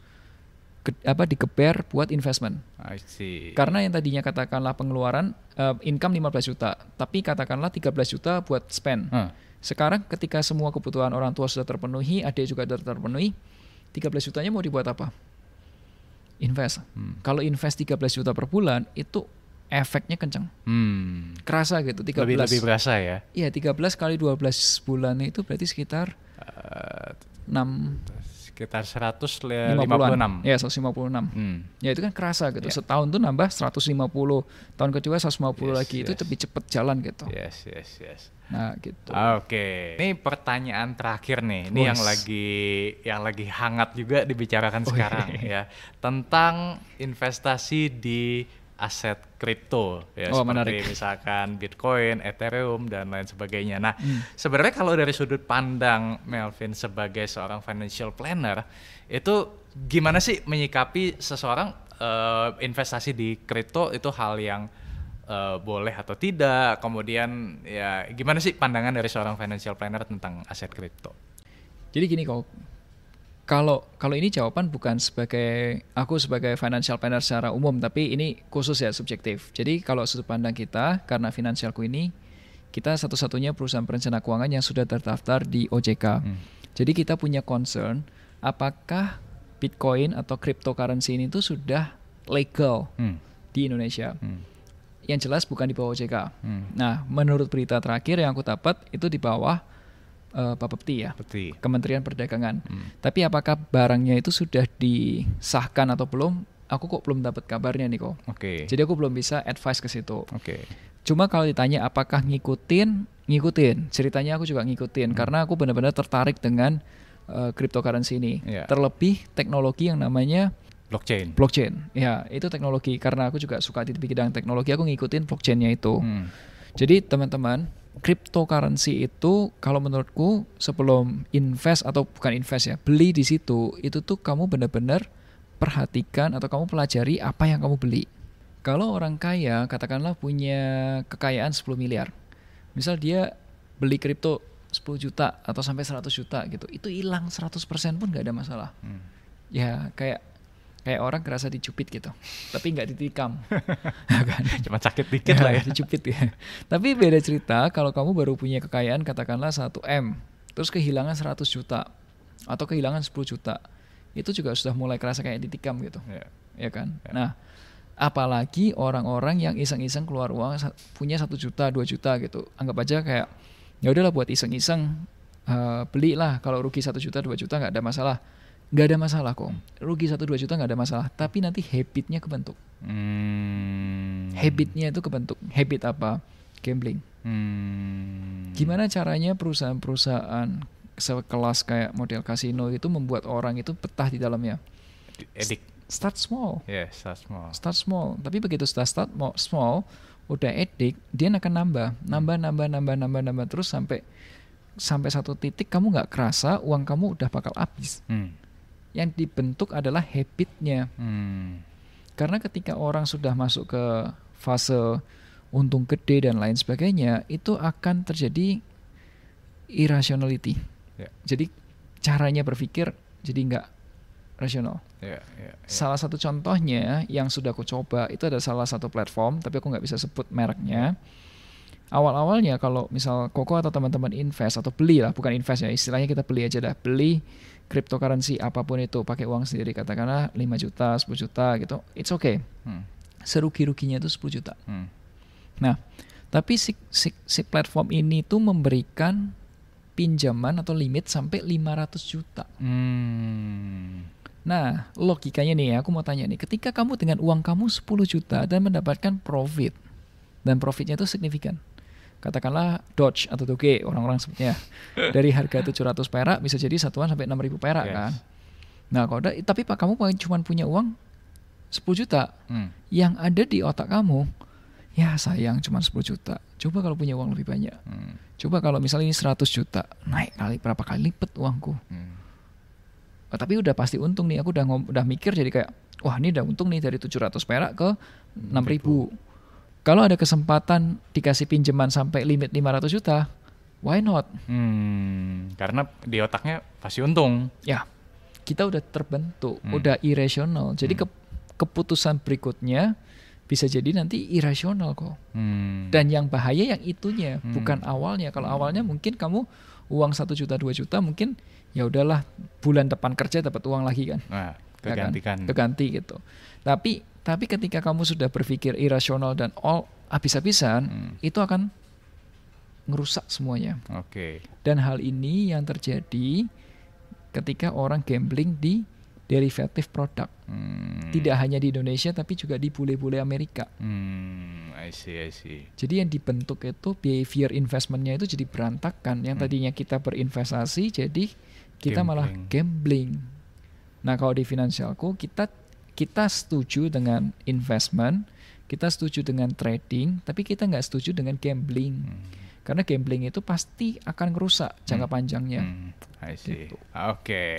apa dikeber buat investment. I see. Karena yang tadinya katakanlah pengeluaran uh, income 15 juta, tapi katakanlah 13 juta buat spend. Hmm. Sekarang ketika semua kebutuhan orang tua sudah terpenuhi, adik juga sudah terpenuhi, 13 jutanya mau dibuat apa? Invest. Hmm. Kalau invest 13 juta per bulan itu efeknya kencang. Hmm. Kerasa gitu 13. Lebih lebih berasa ya. Iya, 13 kali 12 bulan itu berarti sekitar uh, eh, 6 sekitar 156. Ya, 156. Hmm. Ya itu kan kerasa gitu. Yeah. Setahun tuh nambah 150, tahun kedua 150 yes, lagi yes. itu lebih cepet jalan gitu. Yes, yes, yes. Nah, gitu. Oke. Okay. Ini pertanyaan terakhir nih. Ini yang lagi yang lagi hangat juga dibicarakan oh, iya. sekarang ya. Tentang investasi di aset kripto ya oh, seperti menarik. misalkan Bitcoin, Ethereum dan lain sebagainya. Nah, hmm. sebenarnya kalau dari sudut pandang Melvin sebagai seorang financial planner itu gimana sih menyikapi seseorang uh, investasi di kripto itu hal yang uh, boleh atau tidak? Kemudian ya gimana sih pandangan dari seorang financial planner tentang aset kripto? Jadi gini kalau kalau kalau ini jawaban bukan sebagai aku sebagai financial planner secara umum tapi ini khusus ya subjektif. Jadi kalau sudut pandang kita karena finansialku ini kita satu-satunya perusahaan perencana keuangan yang sudah terdaftar di OJK. Hmm. Jadi kita punya concern apakah Bitcoin atau cryptocurrency ini tuh sudah legal hmm. di Indonesia. Hmm. Yang jelas bukan di bawah OJK. Hmm. Nah, menurut berita terakhir yang aku dapat itu di bawah uh, eh, Pepti ya, Peti. Kementerian Perdagangan. Hmm. Tapi apakah barangnya itu sudah disahkan atau belum? Aku kok belum dapat kabarnya nih kok. Oke. Okay. Jadi aku belum bisa advice ke situ. Oke. Okay. Cuma kalau ditanya apakah ngikutin, ngikutin. Ceritanya aku juga ngikutin hmm. karena aku benar-benar tertarik dengan uh, cryptocurrency ini. Yeah. Terlebih teknologi yang namanya blockchain. Blockchain. Ya, itu teknologi karena aku juga suka di bidang teknologi, aku ngikutin blockchainnya itu. Hmm. Jadi teman-teman cryptocurrency itu kalau menurutku sebelum invest atau bukan invest ya beli di situ itu tuh kamu benar-benar perhatikan atau kamu pelajari apa yang kamu beli kalau orang kaya katakanlah punya kekayaan 10 miliar misal dia beli kripto 10 juta atau sampai 100 juta gitu itu hilang 100% pun gak ada masalah hmm. ya kayak kayak orang kerasa dicubit gitu tapi nggak ditikam ya kan? cuma sakit dikit lah ya dicubit ya tapi beda cerita kalau kamu baru punya kekayaan katakanlah 1 m terus kehilangan 100 juta atau kehilangan 10 juta itu juga sudah mulai kerasa kayak ditikam gitu yeah. ya kan yeah. nah apalagi orang-orang yang iseng-iseng keluar uang punya satu juta dua juta gitu anggap aja kayak ya udahlah buat iseng-iseng uh, belilah kalau rugi satu juta dua juta nggak ada masalah nggak ada masalah kok rugi satu dua juta nggak ada masalah tapi nanti habitnya kebentuk hmm. habitnya itu kebentuk habit apa gambling hmm. gimana caranya perusahaan-perusahaan sekelas kayak model kasino itu membuat orang itu petah di dalamnya edik start small yeah, start small start small tapi begitu start start small udah edik dia akan nambah nambah hmm. nambah nambah nambah nambah terus sampai sampai satu titik kamu nggak kerasa uang kamu udah bakal habis hmm yang dibentuk adalah habitnya. Hmm. Karena ketika orang sudah masuk ke fase untung gede dan lain sebagainya, itu akan terjadi irrationality. Yeah. Jadi caranya berpikir jadi nggak rasional. Yeah, yeah, yeah. Salah satu contohnya yang sudah aku coba itu ada salah satu platform, tapi aku nggak bisa sebut mereknya. Awal-awalnya kalau misal Koko atau teman-teman invest atau beli lah, bukan invest ya, istilahnya kita beli aja dah, beli cryptocurrency apapun itu pakai uang sendiri katakanlah 5 juta 10 juta gitu it's okay hmm. serugi ruginya itu 10 juta hmm. nah tapi si, si, si platform ini tuh memberikan pinjaman atau limit sampai 500 juta hmm. nah logikanya nih ya, aku mau tanya nih ketika kamu dengan uang kamu 10 juta dan mendapatkan profit dan profitnya itu signifikan katakanlah Dodge atau toke orang-orang sebutnya dari harga 700 perak bisa jadi satuan sampai 6000 perak yes. kan. Nah, kalau ada, tapi Pak kamu cuma punya uang 10 juta. Hmm. Yang ada di otak kamu ya sayang cuma 10 juta. Coba kalau punya uang lebih banyak. Hmm. Coba kalau misalnya ini 100 juta, naik kali berapa kali lipat uangku. Hmm. Oh, tapi udah pasti untung nih, aku udah udah mikir jadi kayak wah ini udah untung nih dari 700 perak ke 6000. ribu. Kalau ada kesempatan dikasih pinjaman sampai limit 500 juta, why not? Hmm, karena di otaknya pasti untung. Ya, kita udah terbentuk, hmm. udah irasional. Jadi hmm. ke, keputusan berikutnya bisa jadi nanti irasional kok. Hmm. Dan yang bahaya yang itunya, hmm. bukan awalnya. Kalau hmm. awalnya mungkin kamu uang satu juta dua juta mungkin ya udahlah bulan depan kerja dapat uang lagi kan. Nah, kegantikan. Ya kan? Keganti gitu. Tapi tapi ketika kamu sudah berpikir irasional dan all habis-habisan, hmm. itu akan ngerusak semuanya. Oke. Okay. Dan hal ini yang terjadi ketika orang gambling di derivative produk. Hmm. Tidak hanya di Indonesia tapi juga di bule-bule Amerika. Hmm, I see, I see. Jadi yang dibentuk itu behavior investmentnya itu jadi berantakan. Yang hmm. tadinya kita berinvestasi jadi kita gambling. malah gambling. Nah kalau di finansialku kita kita setuju dengan investment, kita setuju dengan trading, tapi kita nggak setuju dengan gambling. Hmm. Karena gambling itu pasti akan merusak jangka hmm. panjangnya. Hmm. I see. Gitu. Oke. Okay.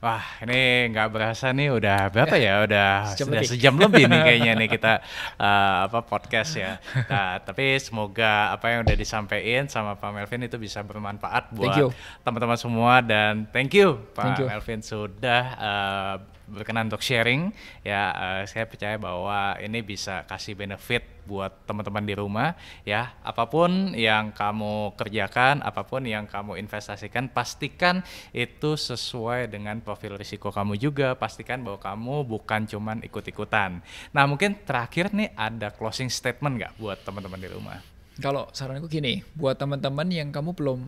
Wah, ini nggak berasa nih udah berapa ya? Udah sejam sudah lebih. sejam lebih nih kayaknya nih kita uh, apa podcast ya. Nah, tapi semoga apa yang udah disampaikan sama Pak Melvin itu bisa bermanfaat buat teman-teman semua dan thank you Pak thank you. Melvin sudah uh, berkenan untuk sharing ya. Uh, saya percaya bahwa ini bisa kasih benefit buat teman-teman di rumah ya. Apapun yang kamu kerjakan, apapun yang kamu investasikan pastikan pastikan itu sesuai dengan profil risiko kamu juga. Pastikan bahwa kamu bukan cuman ikut-ikutan. Nah mungkin terakhir nih ada closing statement nggak buat teman-teman di rumah? Kalau saranku gini, buat teman-teman yang kamu belum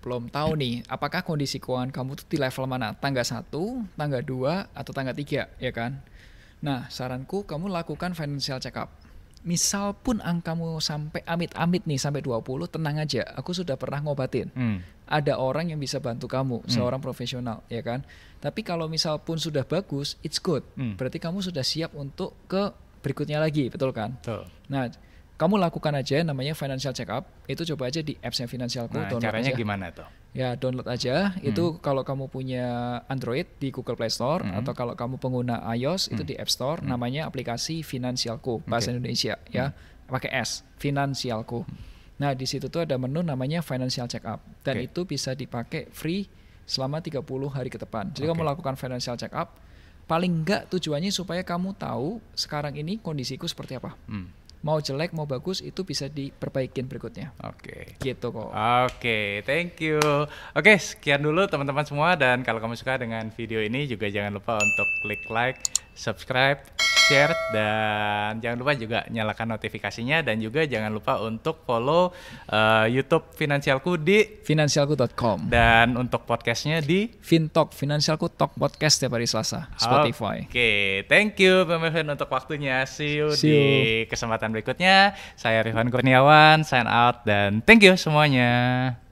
belum tahu nih apakah kondisi keuangan kamu tuh di level mana tangga satu, tangga dua, atau tangga tiga, ya kan nah saranku kamu lakukan financial check up misal pun angkamu sampai amit-amit nih sampai 20 tenang aja aku sudah pernah ngobatin hmm ada orang yang bisa bantu kamu, hmm. seorang profesional, ya kan? Tapi kalau misal pun sudah bagus, it's good. Hmm. Berarti kamu sudah siap untuk ke berikutnya lagi, betul kan? Betul. Nah, kamu lakukan aja namanya financial check up. Itu coba aja di yang Financialku. Nah, download caranya aja. gimana tuh? Ya, download aja. Hmm. Itu kalau kamu punya Android di Google Play Store hmm. atau kalau kamu pengguna iOS hmm. itu di App Store. Hmm. Namanya aplikasi Finansialku bahasa okay. Indonesia ya. Hmm. Pakai S, Finansialku. Hmm. Nah, di situ tuh ada menu namanya financial check up dan okay. itu bisa dipakai free selama 30 hari ke depan. Jadi okay. kamu lakukan financial check up paling enggak tujuannya supaya kamu tahu sekarang ini kondisiku seperti apa. Hmm mau jelek mau bagus itu bisa diperbaikin berikutnya. Oke. Okay. Gitu kok. Oke, okay, thank you. Oke, okay, sekian dulu teman-teman semua dan kalau kamu suka dengan video ini juga jangan lupa untuk klik like, subscribe, share dan jangan lupa juga nyalakan notifikasinya dan juga jangan lupa untuk follow uh, YouTube Finansialku di finansialku.com dan untuk podcastnya di Fintalk Finansialku Talk Podcast setiap hari Selasa Spotify. Oke, okay, thank you pemirsa untuk waktunya. See you See di kesempatan berikutnya. Saya Rifan Kurniawan sign out dan thank you semuanya.